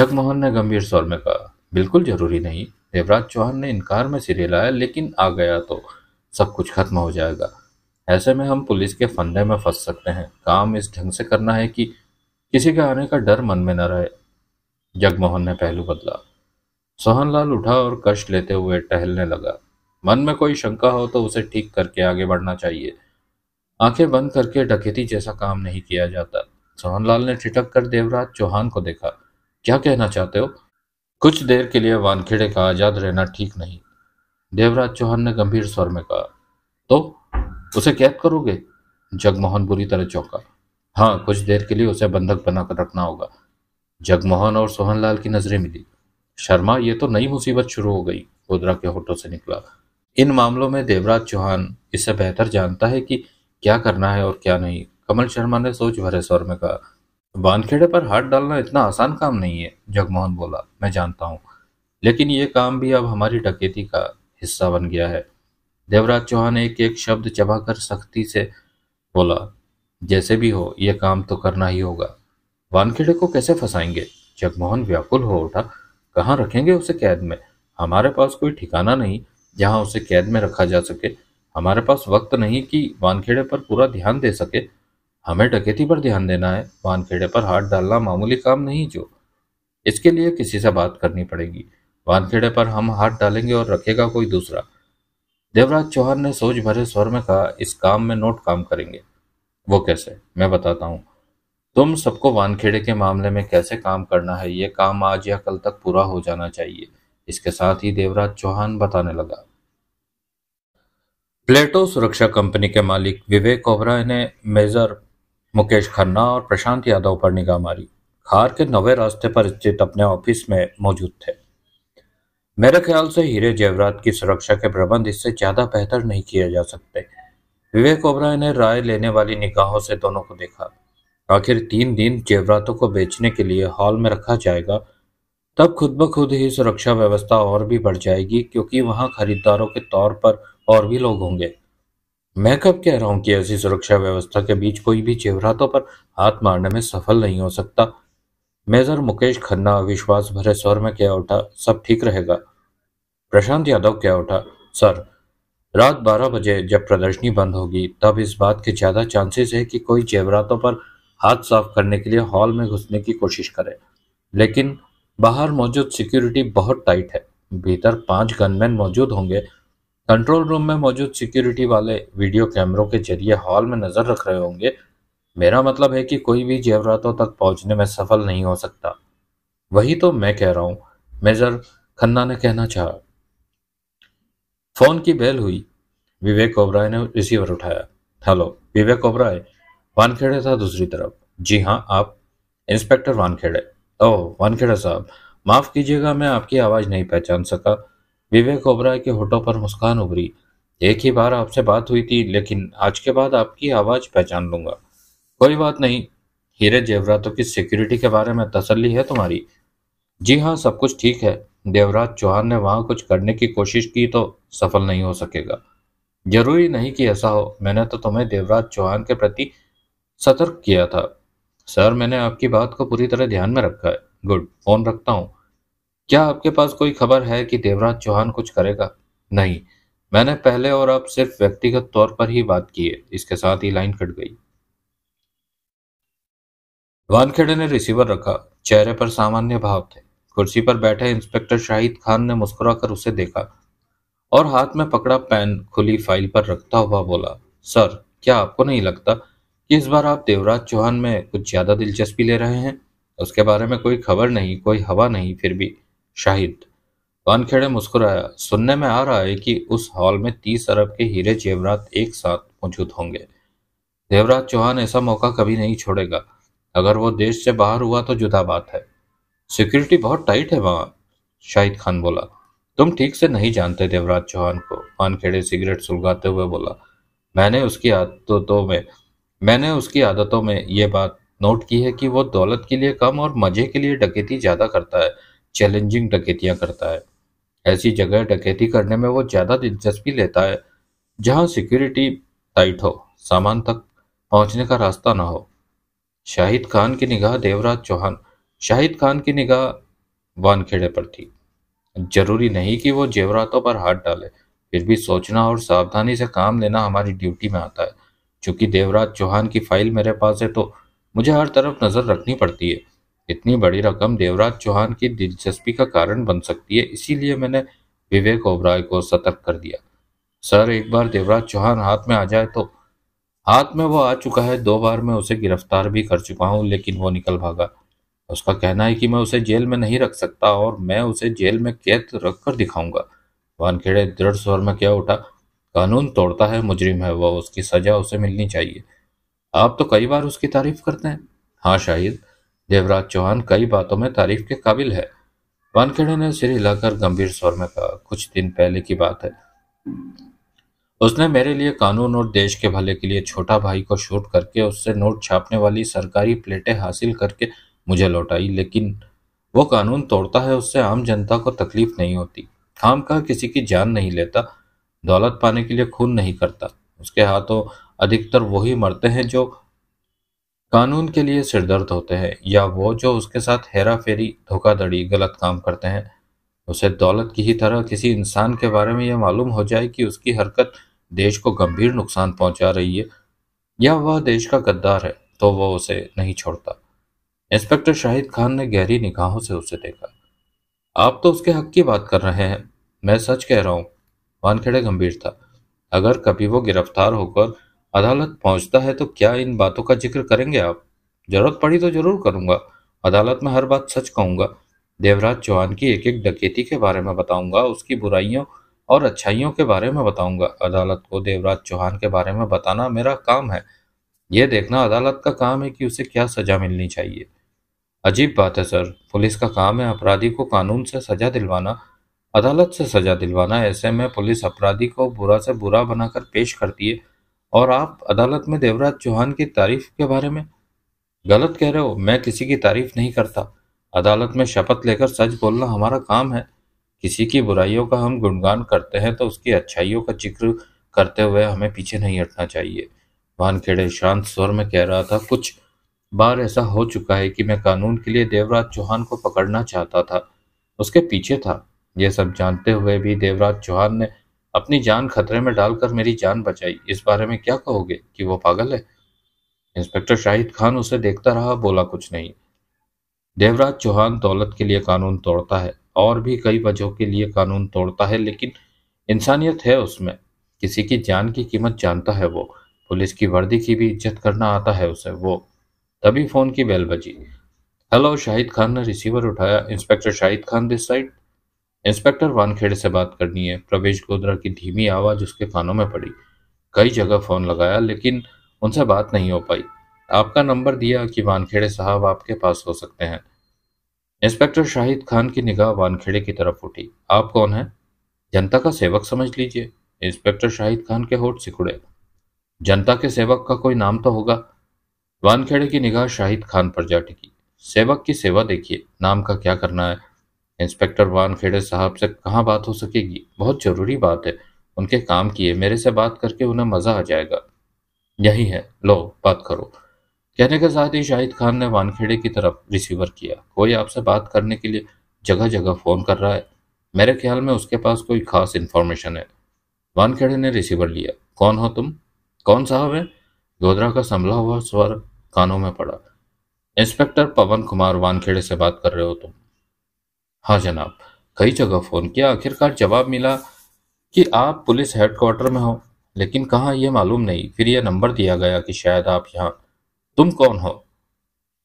जगमोहन ने गंभीर स्वर में कहा बिल्कुल जरूरी नहीं देवराज चौहान ने इनकार में सिरे लाया लेकिन आ गया तो सब कुछ खत्म हो जाएगा ऐसे में हम पुलिस के फंदे में फंस सकते हैं काम इस ढंग से करना है कि किसी के आने का डर मन में न रहे जगमोहन ने पहलू बदला सोहनलाल उठा और कष्ट लेते हुए टहलने लगा मन में कोई शंका हो तो उसे ठीक करके आगे बढ़ना चाहिए आंखें बंद करके डकैती जैसा काम नहीं किया जाता सोहनलाल ने ठिटक कर देवराज चौहान को देखा क्या कहना चाहते हो कुछ देर के लिए वानखेड़े का आजाद रहना ठीक नहीं देवराज चौहान ने गंभीर स्वर में कहा तो उसे कैद करोगे जगमोहन बुरी तरह चौंका हाँ कुछ देर के लिए उसे बंधक बनाकर रखना होगा जगमोहन और सोहनलाल की नजरें मिली शर्मा ये तो नई मुसीबत शुरू हो गई गोदरा के होठों से निकला इन मामलों में देवराज चौहान इससे बेहतर जानता है कि क्या करना है और क्या नहीं कमल शर्मा ने सोच भरे स्वर में कहा वानखेड़े पर हाथ डालना इतना आसान काम नहीं है जगमोहन बोला मैं जानता हूँ लेकिन ये काम भी अब हमारी डकेती का हिस्सा बन गया है देवराज चौहान एक एक शब्द चबाकर सख्ती से बोला जैसे भी हो यह काम तो करना ही होगा वानखेड़े को कैसे फंसाएंगे जगमोहन व्याकुल हो उठा कहाँ रखेंगे उसे कैद में हमारे पास कोई ठिकाना नहीं जहाँ उसे कैद में रखा जा सके हमारे पास वक्त नहीं कि वानखेड़े पर पूरा ध्यान दे सके हमें डकैती पर ध्यान देना है वानखेड़े पर हाथ डालना मामूली काम नहीं जो इसके लिए किसी से बात करनी पड़ेगी वानखेड़े पर हम हाथ डालेंगे और रखेगा कोई दूसरा देवराज चौहान ने सोच भरे स्वर में कहा इस काम में नोट काम करेंगे वो कैसे मैं बताता हूँ तुम सबको वानखेड़े के मामले में कैसे काम करना है ये काम आज या कल तक पूरा हो जाना चाहिए इसके साथ ही देवराज चौहान बताने लगा प्लेटो सुरक्षा कंपनी के मालिक विवेक ओबराय ने मेजर मुकेश खन्ना और प्रशांत यादव पर निगाह मारी खार के नवे रास्ते पर स्थित अपने ऑफिस में मौजूद थे मेरे ख्याल से हीरे जेवरात की सुरक्षा के प्रबंध इससे ज्यादा बेहतर नहीं किए जा सकते विवेक ओबराय ने राय लेने वाली निगाहों से दोनों को देखा आखिर तीन दिन जेवरातों को बेचने के लिए हॉल में रखा जाएगा तब खुद ब खुद ही सुरक्षा व्यवस्था और भी बढ़ जाएगी क्योंकि वहां खरीदारों के तौर पर और भी लोग होंगे मैं कब कह रहा हूं कि ऐसी सुरक्षा व्यवस्था के बीच कोई भी जेवरातों पर हाथ मारने में सफल नहीं हो सकता मेजर मुकेश खन्ना विश्वास भरे स्वर में क्या उठा सब ठीक रहेगा प्रशांत यादव क्या उठा सर रात 12 बजे जब प्रदर्शनी बंद होगी तब इस बात के ज्यादा चांसेस है कि कोई जेवरातों पर हाथ साफ करने के लिए हॉल में घुसने की कोशिश करे लेकिन बाहर मौजूद सिक्योरिटी बहुत टाइट है भीतर पांच गनमैन मौजूद होंगे कंट्रोल रूम में मौजूद सिक्योरिटी वाले वीडियो कैमरों के जरिए हॉल में नजर रख रहे होंगे मेरा मतलब है कि कोई भी जेवरातों तक पहुंचने में सफल नहीं हो सकता वही तो मैं कह रहा हूं मेजर खन्ना ने कहना चाहा फोन की बेल हुई विवेक ओबराय ने रिसीवर उठाया हेलो विवेक ओबराय वानखेड़े था दूसरी तरफ जी हाँ आप इंस्पेक्टर वानखेड़े ओह वानखेड़ा साहब माफ कीजिएगा मैं आपकी आवाज नहीं पहचान सका विवेक ओबराय के होठों पर मुस्कान उभरी एक ही बार आपसे बात हुई थी लेकिन आज के बाद आपकी आवाज पहचान लूंगा कोई बात नहीं हीरे जेवरातों की सिक्योरिटी के बारे में तसल्ली है तुम्हारी जी हाँ सब कुछ ठीक है देवराज चौहान ने वहां कुछ करने की कोशिश की तो सफल नहीं हो सकेगा जरूरी नहीं कि ऐसा हो मैंने तो तुम्हें देवराज चौहान के प्रति सतर्क किया था सर मैंने आपकी बात को पूरी तरह ध्यान में रखा है गुड फोन रखता हूँ क्या आपके पास कोई खबर है कि देवराज चौहान कुछ करेगा नहीं मैंने पहले और अब सिर्फ व्यक्तिगत तौर पर ही बात की है इसके साथ ही लाइन कट गई वानखेड़े ने रिसीवर रखा चेहरे पर सामान्य भाव थे कुर्सी पर बैठे इंस्पेक्टर शाहिद खान ने मुस्कुराकर उसे देखा और हाथ में पकड़ा पेन खुली फाइल पर रखता हुआ बोला सर क्या आपको नहीं लगता कि इस बार आप देवराज चौहान में कुछ ज्यादा दिलचस्पी ले रहे हैं उसके बारे में कोई खबर नहीं कोई हवा नहीं फिर भी शाहिद वानखेड़े मुस्कुराया सुनने में आ रहा है कि उस हॉल में तीस अरब के हीरे जेवरात एक साथ मौजूद होंगे देवराज चौहान ऐसा मौका कभी नहीं छोड़ेगा अगर वो देश से बाहर हुआ तो जुदा बात है सिक्योरिटी बहुत टाइट है वहाँ शाहिद खान बोला तुम ठीक से नहीं जानते देवराज चौहान को पानखेड़े सिगरेट सुलगाते हुए बोला मैंने उसकी आदतों में मैंने उसकी आदतों में ये बात नोट की है कि वो दौलत के लिए कम और मजे के लिए डकैती ज़्यादा करता है चैलेंजिंग डकैतियाँ करता है ऐसी जगह डकैती करने में वो ज़्यादा दिलचस्पी लेता है जहाँ सिक्योरिटी टाइट हो सामान तक पहुँचने का रास्ता ना हो शाहिद खान की निगाह देवराज चौहान शाहिद खान की निगाह वानखेड़े पर थी जरूरी नहीं कि वो जेवरातों पर हाथ डाले फिर भी सोचना और सावधानी से काम लेना हमारी ड्यूटी में आता है चूंकि देवराज चौहान की फाइल मेरे पास है तो मुझे हर तरफ नजर रखनी पड़ती है इतनी बड़ी रकम देवराज चौहान की दिलचस्पी का कारण बन सकती है इसीलिए मैंने विवेक ओबराय को सतर्क कर दिया सर एक बार देवराज चौहान हाथ में आ जाए तो हाथ में वो आ चुका है दो बार मैं उसे गिरफ्तार भी कर चुका हूँ लेकिन वो निकल भागा उसका कहना है कि मैं उसे जेल में नहीं रख सकता और मैं उसे जेल में कैद रख कर दिखाऊंगा वानखेड़े दृढ़ स्वर में क्या उठा कानून तोड़ता है मुजरिम है वह उसकी सजा उसे मिलनी चाहिए आप तो कई बार उसकी तारीफ करते हैं हाँ शाहिद देवराज चौहान कई बातों में तारीफ के काबिल है वानखेड़े ने सिर हिलाकर गंभीर स्वर में कहा कुछ दिन पहले की बात है उसने मेरे लिए कानून और देश के भले के लिए छोटा भाई को शूट करके उससे नोट छापने वाली सरकारी प्लेटें हासिल करके मुझे लौटाई लेकिन वो कानून तोड़ता है उससे आम जनता को तकलीफ नहीं होती खाम का किसी की जान नहीं लेता दौलत पाने के लिए खून नहीं करता उसके हाथों अधिकतर वही मरते हैं जो कानून के लिए सिरदर्द होते हैं या वो जो उसके साथ हेरा फेरी धोखाधड़ी गलत काम करते हैं उसे दौलत की ही तरह किसी इंसान के बारे में यह मालूम हो जाए कि उसकी हरकत देश को गंभीर नुकसान पहुंचा रही है या वह देश का गद्दार है तो वह उसे नहीं छोड़ता इंस्पेक्टर शाहिद खान ने गहरी निगाहों से उसे देखा आप तो उसके हक की बात कर रहे हैं मैं सच कह रहा हूं वानखेड़े गंभीर था अगर कभी वो गिरफ्तार होकर अदालत पहुंचता है तो क्या इन बातों का जिक्र करेंगे आप जरूरत पड़ी तो जरूर करूंगा अदालत में हर बात सच कहूंगा देवराज चौहान की एक एक डकैती के बारे में बताऊंगा उसकी बुराइयों और अच्छाइयों के बारे में बताऊंगा अदालत को देवराज चौहान के बारे में बताना मेरा काम है यह देखना अदालत का काम है कि उसे क्या सजा मिलनी चाहिए अजीब बात है सर पुलिस का काम है अपराधी को कानून से सजा दिलवाना अदालत से सजा दिलवाना ऐसे में पुलिस अपराधी को बुरा से बुरा बनाकर पेश करती है और आप अदालत में देवराज चौहान की तारीफ के बारे में गलत कह रहे हो मैं किसी की तारीफ नहीं करता अदालत में शपथ लेकर सच बोलना हमारा काम है किसी की बुराइयों का हम गुणगान करते हैं तो उसकी अच्छाइयों का जिक्र करते हुए हमें पीछे नहीं हटना चाहिए वानखेड़े शांत स्वर में कह रहा था कुछ बार ऐसा हो चुका है कि मैं कानून के लिए देवराज चौहान को पकड़ना चाहता था उसके पीछे था यह सब जानते हुए भी देवराज चौहान ने अपनी जान खतरे में डालकर मेरी जान बचाई इस बारे में क्या कहोगे कि वो पागल है इंस्पेक्टर शाहिद खान उसे देखता रहा बोला कुछ नहीं देवराज चौहान दौलत के लिए कानून तोड़ता है और भी कई वजहों के लिए कानून तोड़ता है लेकिन इंसानियत है उसमें किसी की जान की कीमत जानता है वो पुलिस की वर्दी की भी इज्जत करना आता है उसे वो तभी फोन की बेल बजी हेलो शाहिद खान ने रिसीवर उठाया inspector Shahid Khan this side inspector Wankhede से बात करनी है प्रवेश गोदरा की धीमी आवाज उसके कानों में पड़ी कई जगह फोन लगाया लेकिन उनसे बात नहीं हो पाई आपका नंबर दिया कि वानखेड़े साहब आपके पास हो सकते हैं इंस्पेक्टर शाहिद खान की निगाह वानखेड़े की तरफ उठी आप कौन है जनता का सेवक समझ लीजिए इंस्पेक्टर शाहिद खान के होठ सिकुड़े जनता के सेवक का कोई नाम तो होगा वानखेड़े की निगाह शाहिद खान पर जा टिकी सेवक की सेवा देखिए नाम का क्या करना है इंस्पेक्टर वानखेड़े साहब से कहाँ बात हो सकेगी बहुत जरूरी बात है उनके काम किए मेरे से बात करके उन्हें मजा आ जाएगा यही है लो बात करो कहने के साथ ही शाहिद खान ने वानखेड़े की तरफ रिसीवर किया कोई आपसे बात करने के लिए जगह जगह फ़ोन कर रहा है मेरे ख्याल में उसके पास कोई खास इन्फॉर्मेशन है वानखेड़े ने रिसीवर लिया कौन हो तुम कौन साहब है गोदरा का संभला हुआ स्वर कानों में पड़ा इंस्पेक्टर पवन कुमार वानखेड़े से बात कर रहे हो तुम हाँ जनाब कई जगह फ़ोन किया आखिरकार जवाब मिला कि आप पुलिस हेडक्वार्टर में हो लेकिन कहाँ यह मालूम नहीं फिर यह नंबर दिया गया कि शायद आप यहाँ तुम कौन हो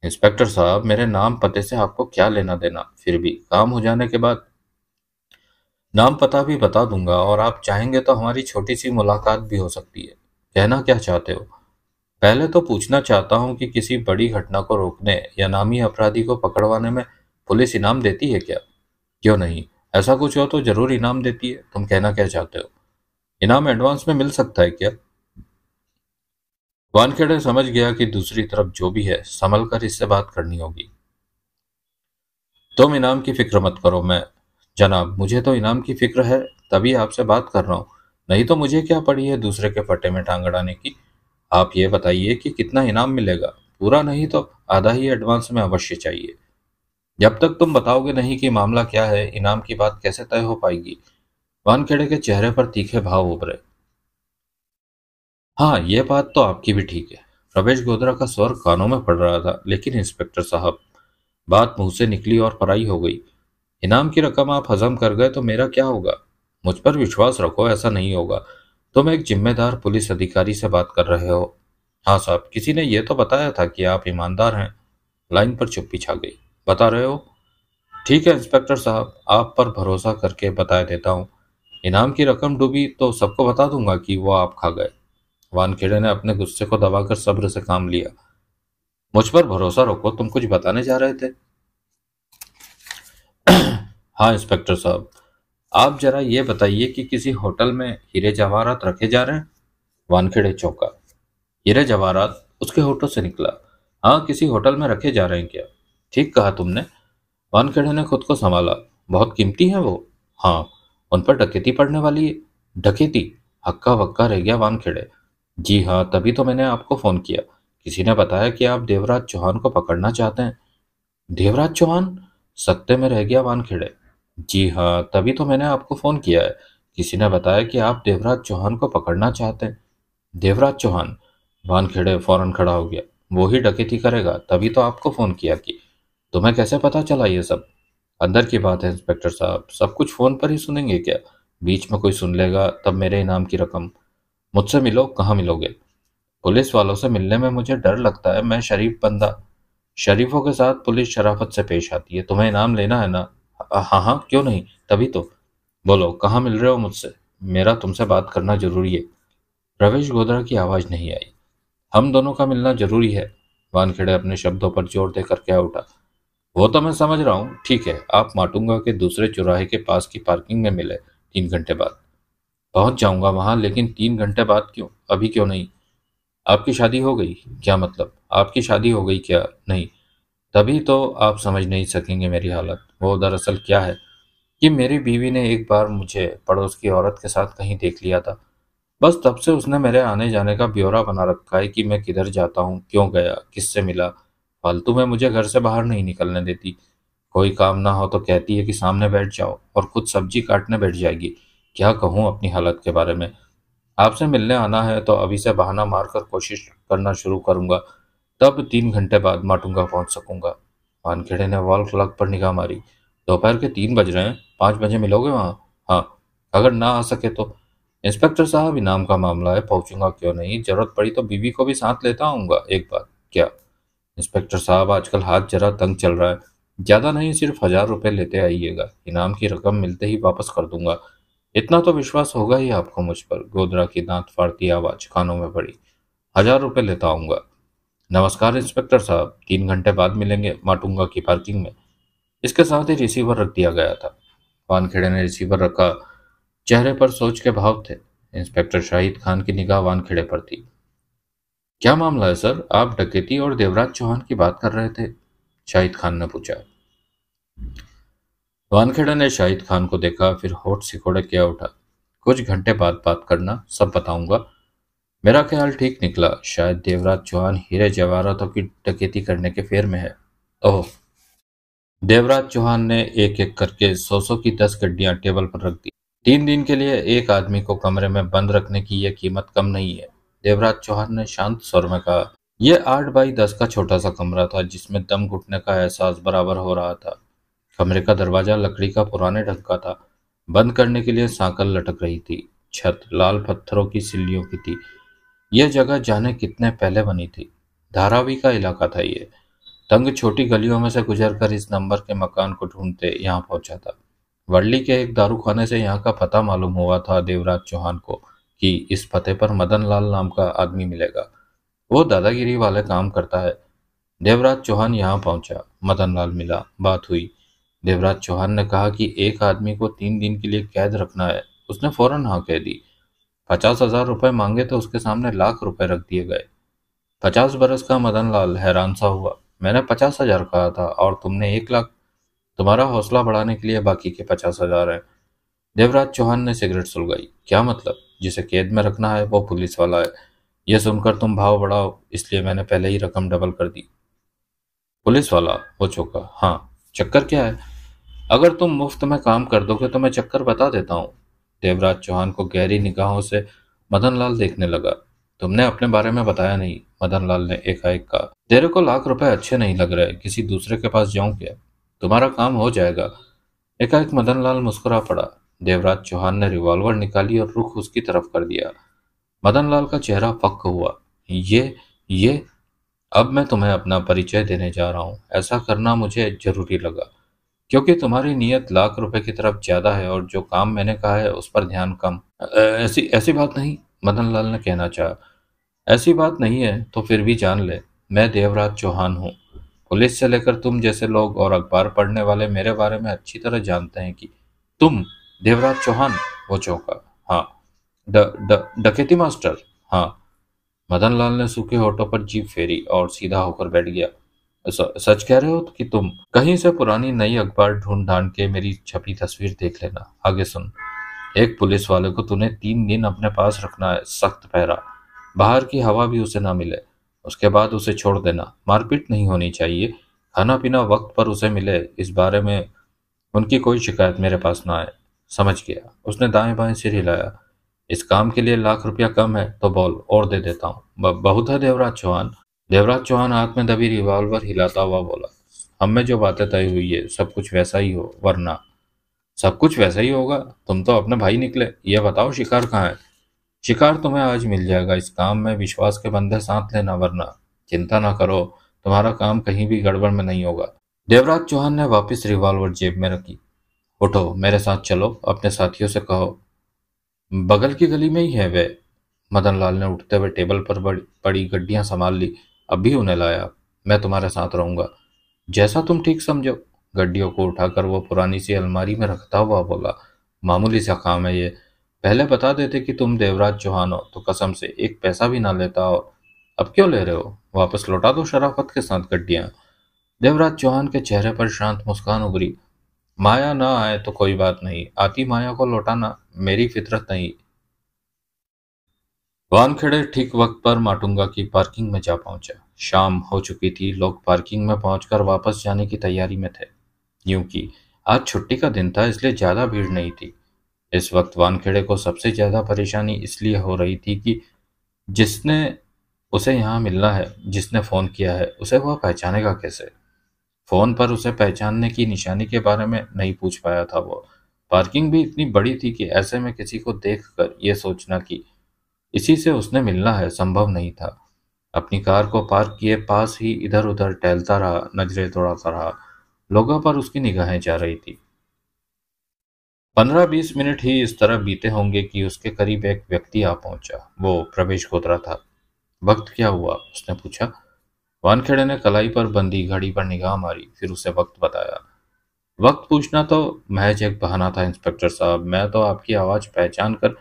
इंस्पेक्टर साहब मेरे नाम पते से आपको क्या लेना देना फिर भी काम हो जाने के बाद नाम पता भी बता दूंगा और आप चाहेंगे तो हमारी छोटी सी मुलाकात भी हो सकती है कहना क्या चाहते हो पहले तो पूछना चाहता हूं कि किसी बड़ी घटना को रोकने या नामी अपराधी को पकड़वाने में पुलिस इनाम देती है क्या क्यों नहीं ऐसा कुछ हो तो जरूर इनाम देती है तुम कहना क्या चाहते हो इनाम एडवांस में मिल सकता है क्या वानखेड़े समझ गया कि दूसरी तरफ जो भी है संभल कर इससे बात करनी होगी तुम तो इनाम की फिक्र मत करो मैं जनाब मुझे तो इनाम की फिक्र है तभी आपसे बात कर रहा हूं नहीं तो मुझे क्या पड़ी है दूसरे के फटे में टांग अड़ाने की आप ये बताइए कि कितना इनाम मिलेगा पूरा नहीं तो आधा ही एडवांस में अवश्य चाहिए जब तक तुम बताओगे नहीं कि मामला क्या है इनाम की बात कैसे तय हो पाएगी वानखेड़े के चेहरे पर तीखे भाव उभरे हाँ यह बात तो आपकी भी ठीक है रमेश गोदरा का स्वर कानों में पड़ रहा था लेकिन इंस्पेक्टर साहब बात मुंह से निकली और पराई हो गई इनाम की रकम आप हजम कर गए तो मेरा क्या होगा मुझ पर विश्वास रखो ऐसा नहीं होगा तुम एक जिम्मेदार पुलिस अधिकारी से बात कर रहे हो हाँ साहब किसी ने यह तो बताया था कि आप ईमानदार हैं लाइन पर चुप्पी छा गई बता रहे हो ठीक है इंस्पेक्टर साहब आप पर भरोसा करके बता देता हूँ इनाम की रकम डूबी तो सबको बता दूंगा कि वो आप खा गए वानखेड़े ने अपने गुस्से को दबाकर सब्र से काम लिया मुझ पर भरोसा रोको तुम कुछ बताने जा रहे थे <clears throat> हाँ इंस्पेक्टर साहब आप जरा ये बताइए कि किसी होटल में हीरे जवाहरात रखे जा रहे हैं वानखेड़े चौका हीरे जवाहरात उसके होटल से निकला हाँ किसी होटल में रखे जा रहे हैं क्या ठीक कहा तुमने वानखेड़े ने खुद को संभाला बहुत कीमती है वो हाँ उन पर डकेती पड़ने वाली है डकेती हक्का वक्का रह गया वानखेड़े जी हाँ तभी तो मैंने आपको फ़ोन किया किसी ने बताया कि आप देवराज चौहान को पकड़ना चाहते हैं देवराज चौहान सत्ते में रह गया वानखेड़े जी हाँ तभी तो मैंने आपको फ़ोन किया है किसी ने बताया कि आप देवराज चौहान को पकड़ना चाहते हैं देवराज चौहान वानखेड़े फ़ौरन खड़ा हो गया वो ही डकेती करेगा तभी तो आपको फ़ोन किया कि तुम्हें कैसे पता चला ये सब अंदर की बात है इंस्पेक्टर साहब सब कुछ फ़ोन पर ही सुनेंगे क्या बीच में कोई सुन लेगा तब मेरे इनाम की रकम मुझसे मिलो कहाँ मिलोगे पुलिस वालों से मिलने में मुझे डर लगता है मैं शरीफ बंदा शरीफों के साथ पुलिस शराफत से पेश आती है तुम्हें इनाम लेना है ना हाँ हाँ क्यों नहीं तभी तो बोलो कहाँ मिल रहे हो मुझसे मेरा तुमसे बात करना जरूरी है रवेश गोदरा की आवाज़ नहीं आई हम दोनों का मिलना जरूरी है वानखेड़े अपने शब्दों पर जोर देकर क्या उठा वो तो मैं समझ रहा हूँ ठीक है आप माटुंगा के दूसरे चौराहे के पास की पार्किंग में मिले तीन घंटे बाद पहुंच जाऊंगा वहां लेकिन तीन घंटे बाद क्यों अभी क्यों नहीं आपकी शादी हो गई क्या मतलब आपकी शादी हो गई क्या नहीं तभी तो आप समझ नहीं सकेंगे मेरी हालत वो दरअसल क्या है कि मेरी बीवी ने एक बार मुझे पड़ोस की औरत के साथ कहीं देख लिया था बस तब से उसने मेरे आने जाने का ब्यौरा बना रखा है कि मैं किधर जाता हूँ क्यों गया किससे मिला फालतू में मुझे घर से बाहर नहीं निकलने देती कोई काम ना हो तो कहती है कि सामने बैठ जाओ और खुद सब्जी काटने बैठ जाएगी क्या कहूँ अपनी हालत के बारे में आपसे मिलने आना है तो अभी से बहाना मारकर कोशिश करना शुरू करूंगा तब तीन घंटे बाद माटुंगा पहुंच सकूंगा वानखेड़े ने वॉल क्लॉक पर निगाह मारी दोपहर के तीन बज रहे हैं पांच बजे मिलोगे वहाँ हाँ अगर ना आ सके तो इंस्पेक्टर साहब इनाम का मामला है पहुंचूंगा क्यों नहीं जरूरत पड़ी तो बीवी को भी साथ लेता आऊंगा एक बात क्या इंस्पेक्टर साहब आजकल हाथ जरा तंग चल रहा है ज़्यादा नहीं सिर्फ हजार रुपए लेते आइएगा इनाम की रकम मिलते ही वापस कर दूंगा इतना तो विश्वास होगा ही आपको मुझ पर गोदरा की दांत फाड़ती आवाज कानों में पड़ी हजार रुपए लेता आऊंगा नमस्कार इंस्पेक्टर साहब तीन घंटे बाद मिलेंगे माटुंगा की पार्किंग में इसके साथ ही रिसीवर रख दिया गया था वानखेड़े ने रिसीवर रखा चेहरे पर सोच के भाव थे इंस्पेक्टर शाहिद खान की निगाह वानखेड़े पर थी क्या मामला है सर आप डकैती और देवराज चौहान की बात कर रहे थे शाहिद खान ने पूछा वानखेड़ा ने शाहिद खान को देखा फिर होठ सिकोड़े किया उठा कुछ घंटे बाद बात करना सब बताऊंगा मेरा ख्याल ठीक निकला शायद देवराज चौहान हीरे जवाहरातों की डकैती करने के फेर में है ओह देवराज चौहान ने एक एक करके सौ सौ की दस गड्डियां टेबल पर रख दी तीन दिन के लिए एक आदमी को कमरे में बंद रखने की यह कीमत कम नहीं है देवराज चौहान ने शांत स्वर में कहा यह आठ बाई दस का छोटा सा कमरा था जिसमें दम घुटने का एहसास बराबर हो रहा था कमरे का दरवाजा लकड़ी का पुराने ढंग का था बंद करने के लिए सांकल लटक रही थी छत लाल पत्थरों की सिल्लियों की थी यह जगह जाने कितने पहले बनी थी धारावी का इलाका था ये तंग छोटी गलियों में से गुजरकर इस नंबर के मकान को ढूंढते यहाँ पहुंचा था वर्ली के एक दारू खाने से यहाँ का पता मालूम हुआ था देवराज चौहान को कि इस पते पर मदन लाल नाम का आदमी मिलेगा वो दादागिरी वाले काम करता है देवराज चौहान यहाँ पहुंचा मदन लाल मिला बात हुई देवराज चौहान ने कहा कि एक आदमी को तीन दिन के लिए कैद रखना है उसने फौरन हाँ कह दी पचास हजार रुपये मांगे तो उसके सामने लाख रुपए रख दिए गए पचास बरस का मदन लाल हैरान सा हुआ मैंने पचास हजार कहा था और तुमने एक लाख तुम्हारा हौसला बढ़ाने के लिए बाकी के पचास हजार है देवराज चौहान ने सिगरेट सुलगाई क्या मतलब जिसे कैद में रखना है वो पुलिस वाला है यह सुनकर तुम भाव बढ़ाओ इसलिए मैंने पहले ही रकम डबल कर दी पुलिस वाला वो चौका हाँ चक्कर क्या है अगर तुम मुफ्त में काम कर दोगे तो मैं चक्कर बता देता हूँ देवराज चौहान को गहरी निगाहों से मदन लाल देखने लगा तुमने अपने बारे में बताया नहीं मदन लाल ने एकाएक कहा तेरे को लाख रुपए अच्छे नहीं लग रहे किसी दूसरे के पास जाऊं क्या तुम्हारा काम हो जाएगा एकाएक मदन लाल मुस्कुरा पड़ा देवराज चौहान ने रिवॉल्वर निकाली और रुख उसकी तरफ कर दिया मदन लाल का चेहरा पक् हुआ ये ये अब मैं तुम्हें अपना परिचय देने जा रहा हूँ ऐसा करना मुझे जरूरी लगा क्योंकि तुम्हारी नीयत लाख रुपए की तरफ ज्यादा है और जो काम मैंने कहा है उस पर ध्यान कम ऐसी ऐसी बात नहीं मदन लाल ने कहना चाह ऐसी बात नहीं है तो फिर भी जान ले मैं देवराज चौहान हूँ पुलिस से लेकर तुम जैसे लोग और अखबार पढ़ने वाले मेरे बारे में अच्छी तरह जानते हैं कि तुम देवराज चौहान वो चौका हाँ डकेती मास्टर हाँ मदन लाल ने सूखे होठों पर जीप फेरी और सीधा होकर बैठ गया सच कह रहे हो कि तुम कहीं से पुरानी नई अखबार ढूंढ ढांड के मेरी छपी तस्वीर देख लेना आगे सुन एक पुलिस वाले को तूने तीन दिन अपने पास रखना है सख्त पहरा बाहर की हवा भी उसे ना मिले उसके बाद उसे छोड़ देना मारपीट नहीं होनी चाहिए खाना पीना वक्त पर उसे मिले इस बारे में उनकी कोई शिकायत मेरे पास ना आए समझ गया उसने दाएं बाएं सिर हिलाया इस काम के लिए लाख रुपया कम है तो बोल और दे देता हूँ बहुत है देवराज चौहान देवराज चौहान हाथ में दबी रिवॉल्वर हिलाता हुआ बोला हम में जो बातें तय हुई है सब कुछ वैसा ही हो वरना सब कुछ वैसा ही होगा तुम तो अपने भाई निकले यह बताओ शिकार कहाँ है शिकार तुम्हें आज मिल जाएगा इस काम में विश्वास के बंधे साथ लेना वरना चिंता ना करो तुम्हारा काम कहीं भी गड़बड़ में नहीं होगा देवराज चौहान ने वापस रिवॉल्वर जेब में रखी उठो मेरे साथ चलो अपने साथियों से कहो बगल की गली में ही है वे मदन लाल ने उठते हुए टेबल पर पड़ी गड्डियां संभाल ली अब भी उन्हें लाया मैं तुम्हारे साथ रहूंगा जैसा तुम ठीक समझो गड्डियों को उठाकर वो पुरानी सी अलमारी में रखता हुआ बोला मामूली सा काम है ये पहले बता देते कि तुम देवराज चौहान हो तो कसम से एक पैसा भी ना लेता और अब क्यों ले रहे हो वापस लौटा दो शराफत के साथ गड्डियाँ देवराज चौहान के चेहरे पर शांत मुस्कान उभरी माया ना आए तो कोई बात नहीं आती माया को लौटाना मेरी फितरत नहीं वानखेड़े ठीक वक्त पर माटुंगा की पार्किंग में जा पहुंचा शाम हो चुकी थी लोग पार्किंग में पहुंचकर वापस जाने की तैयारी में थे क्योंकि आज छुट्टी का दिन था इसलिए ज़्यादा भीड़ नहीं थी इस वक्त वानखेड़े को सबसे ज़्यादा परेशानी इसलिए हो रही थी कि जिसने उसे यहाँ मिलना है जिसने फ़ोन किया है उसे वह पहचानेगा कैसे फ़ोन पर उसे पहचानने की निशानी के बारे में नहीं पूछ पाया था वो पार्किंग भी इतनी बड़ी थी कि ऐसे में किसी को देख कर ये सोचना कि इसी से उसने मिलना है संभव नहीं था अपनी कार को पार्क किए पास ही इधर उधर टहलता रहा नजरें दौड़ाता रहा लोगों पर उसकी निगाहें जा रही थी पंद्रह बीस मिनट ही इस तरह बीते होंगे कि उसके करीब एक व्यक्ति आ पहुंचा वो प्रवेश खोतरा था वक्त क्या हुआ उसने पूछा वानखेड़े ने कलाई पर बंदी घड़ी पर निगाह मारी फिर उसे वक्त बताया वक्त पूछना तो महज एक बहाना था इंस्पेक्टर साहब मैं तो आपकी आवाज़ पहचान कर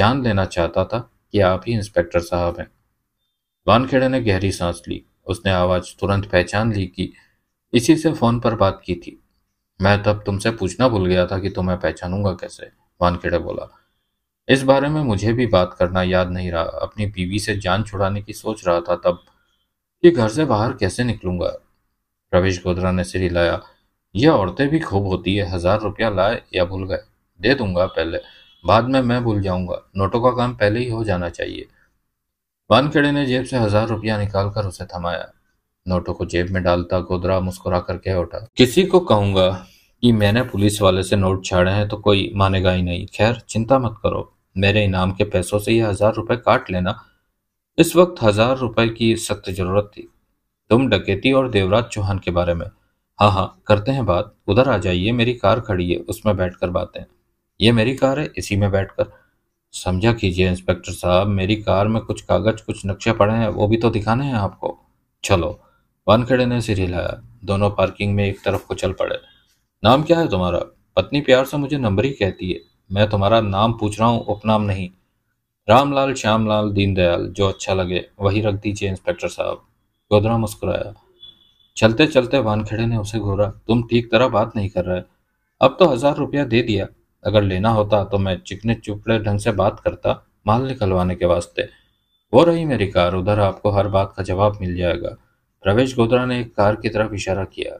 जान लेना चाहता था कि आप ही इंस्पेक्टर साहब हैं वानखेड़े ने गहरी सांस ली उसने आवाज तुरंत पहचान ली कि इसी से फोन पर बात की थी मैं तब तुमसे पूछना भूल गया था कि तुम्हें पहचानूंगा कैसे वानखेड़े बोला इस बारे में मुझे भी बात करना याद नहीं रहा अपनी बीवी से जान छुड़ाने की सोच रहा था तब कि घर से बाहर कैसे निकलूंगा रविश गोदरा ने सिर हिलाया यह औरतें भी खूब होती है हजार रुपया लाए या भूल गए दे दूंगा पहले बाद में मैं भूल जाऊंगा नोटों का काम पहले ही हो जाना चाहिए वानखेड़े ने जेब से हजार रुपया निकालकर उसे थमाया नोटों को जेब में डालता गोदरा मुस्कुरा कर कह उठा किसी को कहूंगा कि मैंने पुलिस वाले से नोट छाड़े हैं तो कोई मानेगा ही नहीं खैर चिंता मत करो मेरे इनाम के पैसों से ये हजार रुपए काट लेना इस वक्त हजार रुपए की सख्त जरूरत थी तुम डकैती और देवराज चौहान के बारे में हाँ हाँ करते हैं बात उधर आ जाइए मेरी कार खड़ी है उसमें बैठकर बातें ये मेरी कार है इसी में बैठकर समझा कीजिए इंस्पेक्टर साहब मेरी कार में कुछ कागज कुछ नक्शे पड़े हैं वो भी तो दिखाने हैं आपको चलो वानखेड़े ने सिर हिलाया दोनों पार्किंग में एक तरफ को चल पड़े नाम क्या है तुम्हारा पत्नी प्यार से मुझे नंबर ही कहती है मैं तुम्हारा नाम पूछ रहा हूँ उपनाम नहीं रामलाल श्यामलाल दीनदयाल जो अच्छा लगे वही रख दीजिए इंस्पेक्टर साहब गोदरा मुस्कुराया चलते चलते वानखेड़े ने उसे घूरा तुम ठीक तरह बात नहीं कर रहे अब तो हजार रुपया दे दिया अगर लेना होता तो मैं चिकने चुपड़े ढंग से बात करता माल निकलवाने के वास्ते वो रही मेरी कार उधर आपको हर बात का जवाब मिल जाएगा प्रवेश गोदरा ने एक कार की तरफ इशारा किया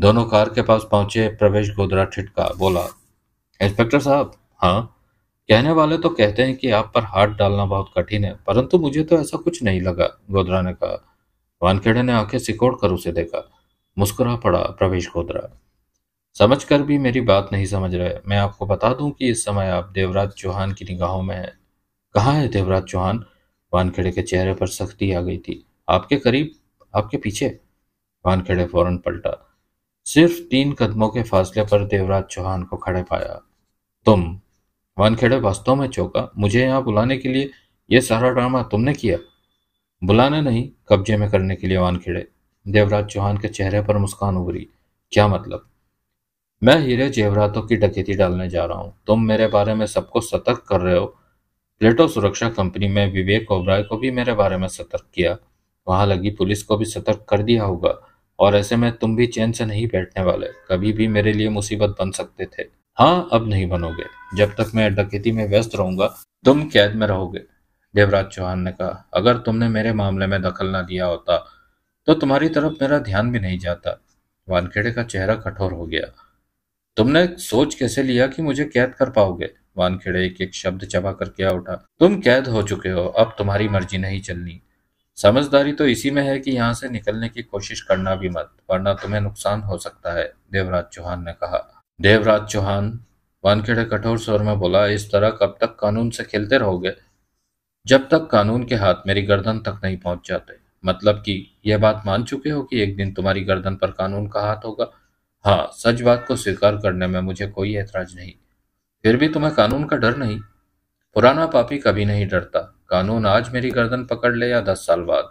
दोनों कार के पास पहुंचे प्रवेश गोदरा ठिटका बोला इंस्पेक्टर साहब हाँ कहने वाले तो कहते हैं कि आप पर हाथ डालना बहुत कठिन है परंतु मुझे तो ऐसा कुछ नहीं लगा गोदरा ने कहा वानखेड़े ने आंखें सिकोड़ कर उसे देखा मुस्कुरा पड़ा प्रवेश गोदरा समझ कर भी मेरी बात नहीं समझ रहे मैं आपको बता दूं कि इस समय आप देवराज चौहान की निगाहों में हैं कहाँ है देवराज चौहान वानखेड़े के चेहरे पर सख्ती आ गई थी आपके करीब आपके पीछे वानखेड़े फौरन पलटा सिर्फ तीन कदमों के फासले पर देवराज चौहान को खड़े पाया तुम वानखेड़े वास्तव में चौका मुझे यहाँ बुलाने के लिए यह सारा ड्रामा तुमने किया बुलाने नहीं कब्जे में करने के लिए वानखेड़े देवराज चौहान के चेहरे पर मुस्कान उभरी क्या मतलब मैं हीरे जेवरातों की डकैती डालने जा रहा हूँ तुम मेरे बारे में सबको सतर्क कर रहे हो प्लेटो सुरक्षा कंपनी में विवेक ओबराय को भी मेरे बारे में सतर्क किया वहां लगी पुलिस को भी सतर्क कर दिया होगा और ऐसे में तुम भी चैन से नहीं बैठने वाले कभी भी मेरे लिए मुसीबत बन सकते थे हाँ अब नहीं बनोगे जब तक मैं डकैती में व्यस्त रहूंगा तुम कैद में रहोगे देवराज चौहान ने कहा अगर तुमने मेरे मामले में दखल ना दिया होता तो तुम्हारी तरफ मेरा ध्यान भी नहीं जाता वानखेड़े का चेहरा कठोर हो गया तुमने सोच कैसे लिया कि मुझे कैद कर पाओगे वानखेड़े एक एक शब्द चबा कर क्या उठा तुम कैद हो चुके हो अब तुम्हारी मर्जी नहीं चलनी समझदारी तो इसी में है कि यहाँ से निकलने की कोशिश करना भी मत वरना तुम्हें नुकसान हो सकता है देवराज चौहान ने कहा देवराज चौहान वानखेड़े कठोर स्वर में बोला इस तरह कब तक कानून से खेलते रहोगे जब तक कानून के हाथ मेरी गर्दन तक नहीं पहुंच जाते मतलब कि यह बात मान चुके हो कि एक दिन तुम्हारी गर्दन पर कानून का हाथ होगा हाँ सच बात को स्वीकार करने में मुझे कोई ऐतराज नहीं फिर भी तुम्हें कानून का डर नहीं पुराना पापी कभी नहीं डरता कानून आज मेरी गर्दन पकड़ ले या दस साल बाद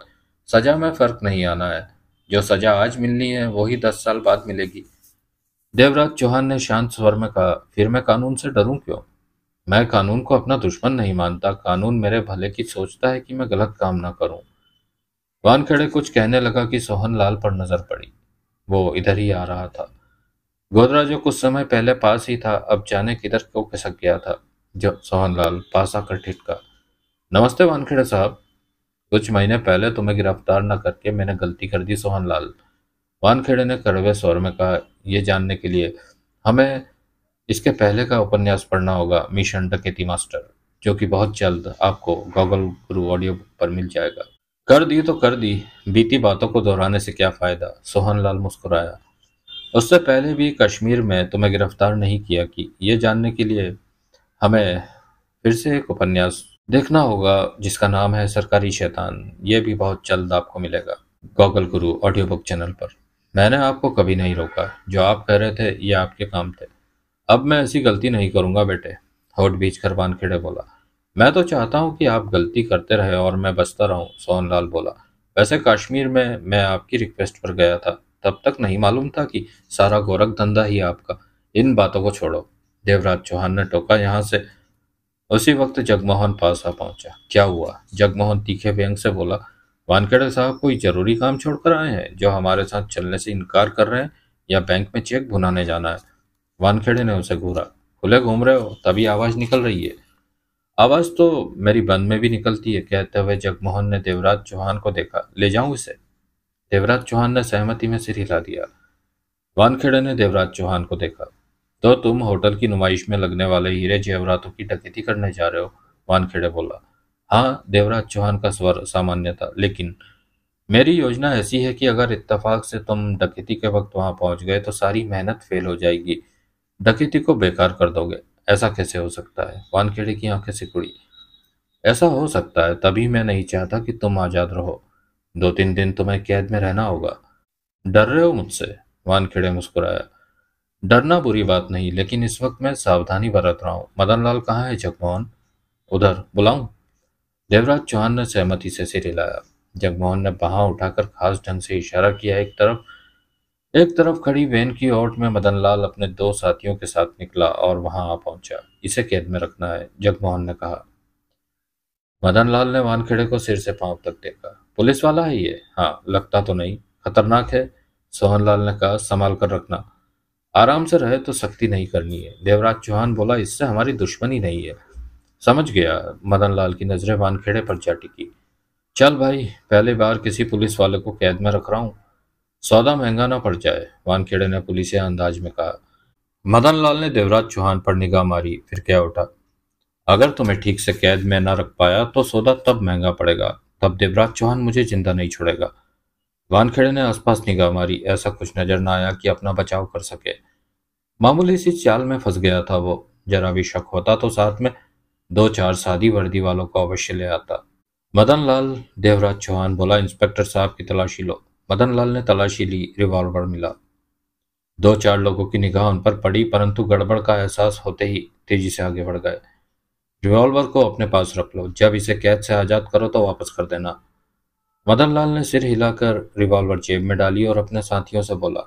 सजा में फर्क नहीं आना है जो सजा आज मिलनी है वही दस साल बाद मिलेगी देवराज चौहान ने शांत स्वर में कहा फिर मैं कानून से डरूं क्यों मैं कानून को अपना दुश्मन नहीं मानता कानून मेरे भले की सोचता है कि मैं गलत काम ना करूं वानखेड़े कुछ कहने लगा कि सोहन लाल पर नजर पड़ी वो इधर ही आ रहा था गोदरा जो कुछ समय पहले पास ही था अब जाने किधर को खिसक गया था जब सोहनलाल पास आकर ठिटका नमस्ते वानखेड़े साहब कुछ महीने पहले तुम्हें गिरफ्तार न करके मैंने गलती कर दी सोहनलाल वानखेड़े ने कड़वे स्वर में कहा यह जानने के लिए हमें इसके पहले का उपन्यास पढ़ना होगा मिशन डकेती मास्टर जो कि बहुत जल्द आपको गॉगल गुरु ऑडियो बुक पर मिल जाएगा कर दी तो कर दी बीती बातों को दोहराने से क्या फायदा सोहनलाल मुस्कुराया उससे पहले भी कश्मीर में तुम्हें गिरफ्तार नहीं किया कि ये जानने के लिए हमें फिर से एक उपन्यास देखना होगा जिसका नाम है सरकारी शैतान ये भी बहुत जल्द आपको मिलेगा गॉगल गुरु ऑडियो बुक चैनल पर मैंने आपको कभी नहीं रोका जो आप कह रहे थे ये आपके काम थे अब मैं ऐसी गलती नहीं करूँगा बेटे होट बीच कर खेड़े बोला मैं तो चाहता हूँ कि आप गलती करते रहे और मैं बचता रहूँ सोहनलाल बोला वैसे कश्मीर में मैं आपकी रिक्वेस्ट पर गया था तब तक नहीं मालूम था कि सारा गोरख धंधा ही आपका इन बातों को छोड़ो देवराज चौहान ने टोका यहाँ से उसी वक्त जगमोहन पास आ पहुंचा क्या हुआ जगमोहन तीखे व्यंग से बोला वानखेड़े साहब कोई जरूरी काम छोड़कर आए हैं जो हमारे साथ चलने से इनकार कर रहे हैं या बैंक में चेक भुनाने जाना है वानखेड़े ने उसे घूरा खुले घूम रहे हो तभी आवाज़ निकल रही है आवाज़ तो मेरी बंद में भी निकलती है कहते हुए जगमोहन ने देवराज चौहान को देखा ले जाऊं इसे देवराज चौहान ने सहमति में सिर हिला दिया वानखेड़े ने देवराज चौहान को देखा तो तुम होटल की नुमाइश में लगने वाले हीरे जेवरातों की डकैती करने जा रहे हो वानखेड़े बोला हाँ देवराज चौहान का स्वर सामान्य था लेकिन मेरी योजना ऐसी है कि अगर इत्तफाक से तुम डकैती के वक्त वहां पहुंच गए तो सारी मेहनत फेल हो जाएगी डकैती को बेकार कर दोगे ऐसा कैसे हो सकता है वानखेड़े की आंखें सिकुड़ी ऐसा हो सकता है तभी मैं नहीं चाहता कि तुम आज़ाद रहो दो तीन दिन तुम्हें कैद में रहना होगा डर रहे हो मुझसे वानखेड़े मुस्कुराया डरना बुरी बात नहीं लेकिन इस वक्त मैं सावधानी बरत रहा हूँ मदन लाल कहाँ है जगमोहन उधर बुलाऊं देवराज चौहान ने सहमति से सिर हिलाया जगमोहन ने बहा उठाकर खास ढंग से इशारा किया एक तरफ एक तरफ खड़ी वैन की ओट में मदन लाल अपने दो साथियों के साथ निकला और वहां आ पहुंचा इसे कैद में रखना है जगमोहन ने कहा मदन लाल ने वानखेड़े को सिर से पांव तक देखा पुलिस वाला है ये हाँ लगता तो नहीं खतरनाक है सोहनलाल ने कहा संभाल कर रखना आराम से रहे तो सख्ती नहीं करनी है देवराज चौहान बोला इससे हमारी दुश्मनी नहीं है समझ गया मदन लाल की नजरें वानखेड़े पर चाटी की चल भाई पहले बार किसी पुलिस वाले को कैद में रख रहा हूँ सौदा महंगा ना पड़ जाए वानखेड़े ने पुलिस अंदाज में कहा मदन लाल ने देवराज चौहान पर निगाह मारी फिर क्या उठा अगर तुम्हें ठीक से कैद में ना रख पाया तो सौदा तब महंगा पड़ेगा तब देवराज चौहान मुझे जिंदा नहीं छोड़ेगा वानखेड़े ने आसपास निगाह मारी ऐसा कुछ नजर न आया कि अपना बचाव कर सके मामूली सी चाल में फंस गया था वो जरा भी शक होता तो साथ में दो चार सादी वर्दी वालों को अवश्य ले आता मदन लाल देवराज चौहान बोला इंस्पेक्टर साहब की तलाशी लो मदन लाल ने तलाशी ली रिवॉल्वर मिला दो चार लोगों की निगाह उन पर पड़ी परंतु गड़बड़ का एहसास होते ही तेजी से आगे बढ़ गए रिवॉल्वर को अपने पास रख लो जब इसे कैद से आजाद करो तो वापस कर देना मदन लाल ने सिर हिलाकर रिवॉल्वर जेब में डाली और अपने साथियों से बोला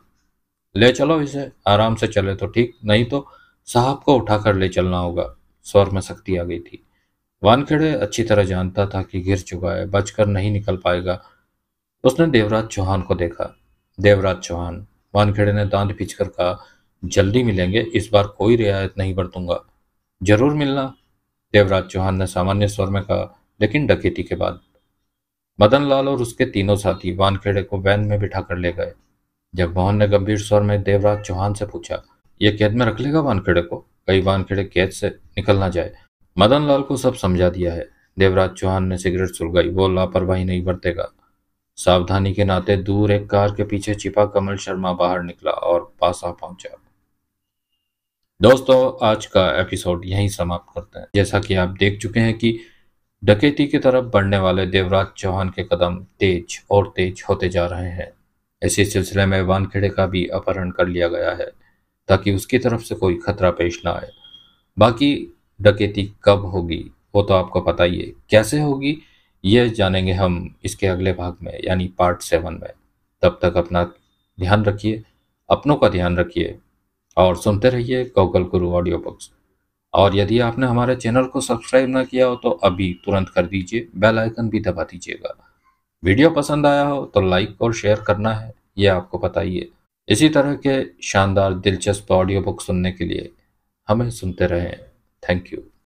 ले चलो इसे आराम से चले तो ठीक नहीं तो साहब को उठाकर ले चलना होगा स्वर में सख्ती आ गई थी वानखेड़े अच्छी तरह जानता था कि गिर चुका है बचकर नहीं निकल पाएगा उसने देवराज चौहान को देखा देवराज चौहान वानखेड़े ने दांत पीछकर कहा जल्दी मिलेंगे इस बार कोई रियायत नहीं बरतूंगा जरूर मिलना देवराज चौहान ने सामान्य स्वर में कहा लेकिन डकेती के बाद मदन लाल और उसके तीनों साथी वानखेड़े को वैन में बिठा कर ले गए जगमोहन ने गंभीर स्वर में देवराज चौहान से पूछा ये कैद में रख लेगा वानखेड़े को कई वानखेड़े कैद से निकल ना जाए मदन लाल को सब समझा दिया है देवराज चौहान ने सिगरेट सुलगाई वो लापरवाही नहीं बरतेगा सावधानी के नाते दूर एक कार के पीछे छिपा कमल शर्मा बाहर निकला और पासा पहुंचा दोस्तों आज का एपिसोड यहीं समाप्त करते हैं जैसा कि आप देख चुके हैं कि डकैती की तरफ बढ़ने वाले देवराज चौहान के कदम तेज और तेज होते जा रहे हैं इसी सिलसिले में वानखेड़े का भी अपहरण कर लिया गया है ताकि उसकी तरफ से कोई खतरा पेश ना आए बाकी डकैती कब होगी वो तो आपको पता ही है कैसे होगी ये जानेंगे हम इसके अगले भाग में यानी पार्ट सेवन में तब तक अपना ध्यान रखिए अपनों का ध्यान रखिए और सुनते रहिए गूगल गुरु ऑडियो बुक्स और यदि आपने हमारे चैनल को सब्सक्राइब ना किया हो तो अभी तुरंत कर दीजिए बेल आइकन भी दबा दीजिएगा वीडियो पसंद आया हो तो लाइक और शेयर करना है ये आपको बताइए इसी तरह के शानदार दिलचस्प ऑडियो बुक सुनने के लिए हमें सुनते रहें थैंक यू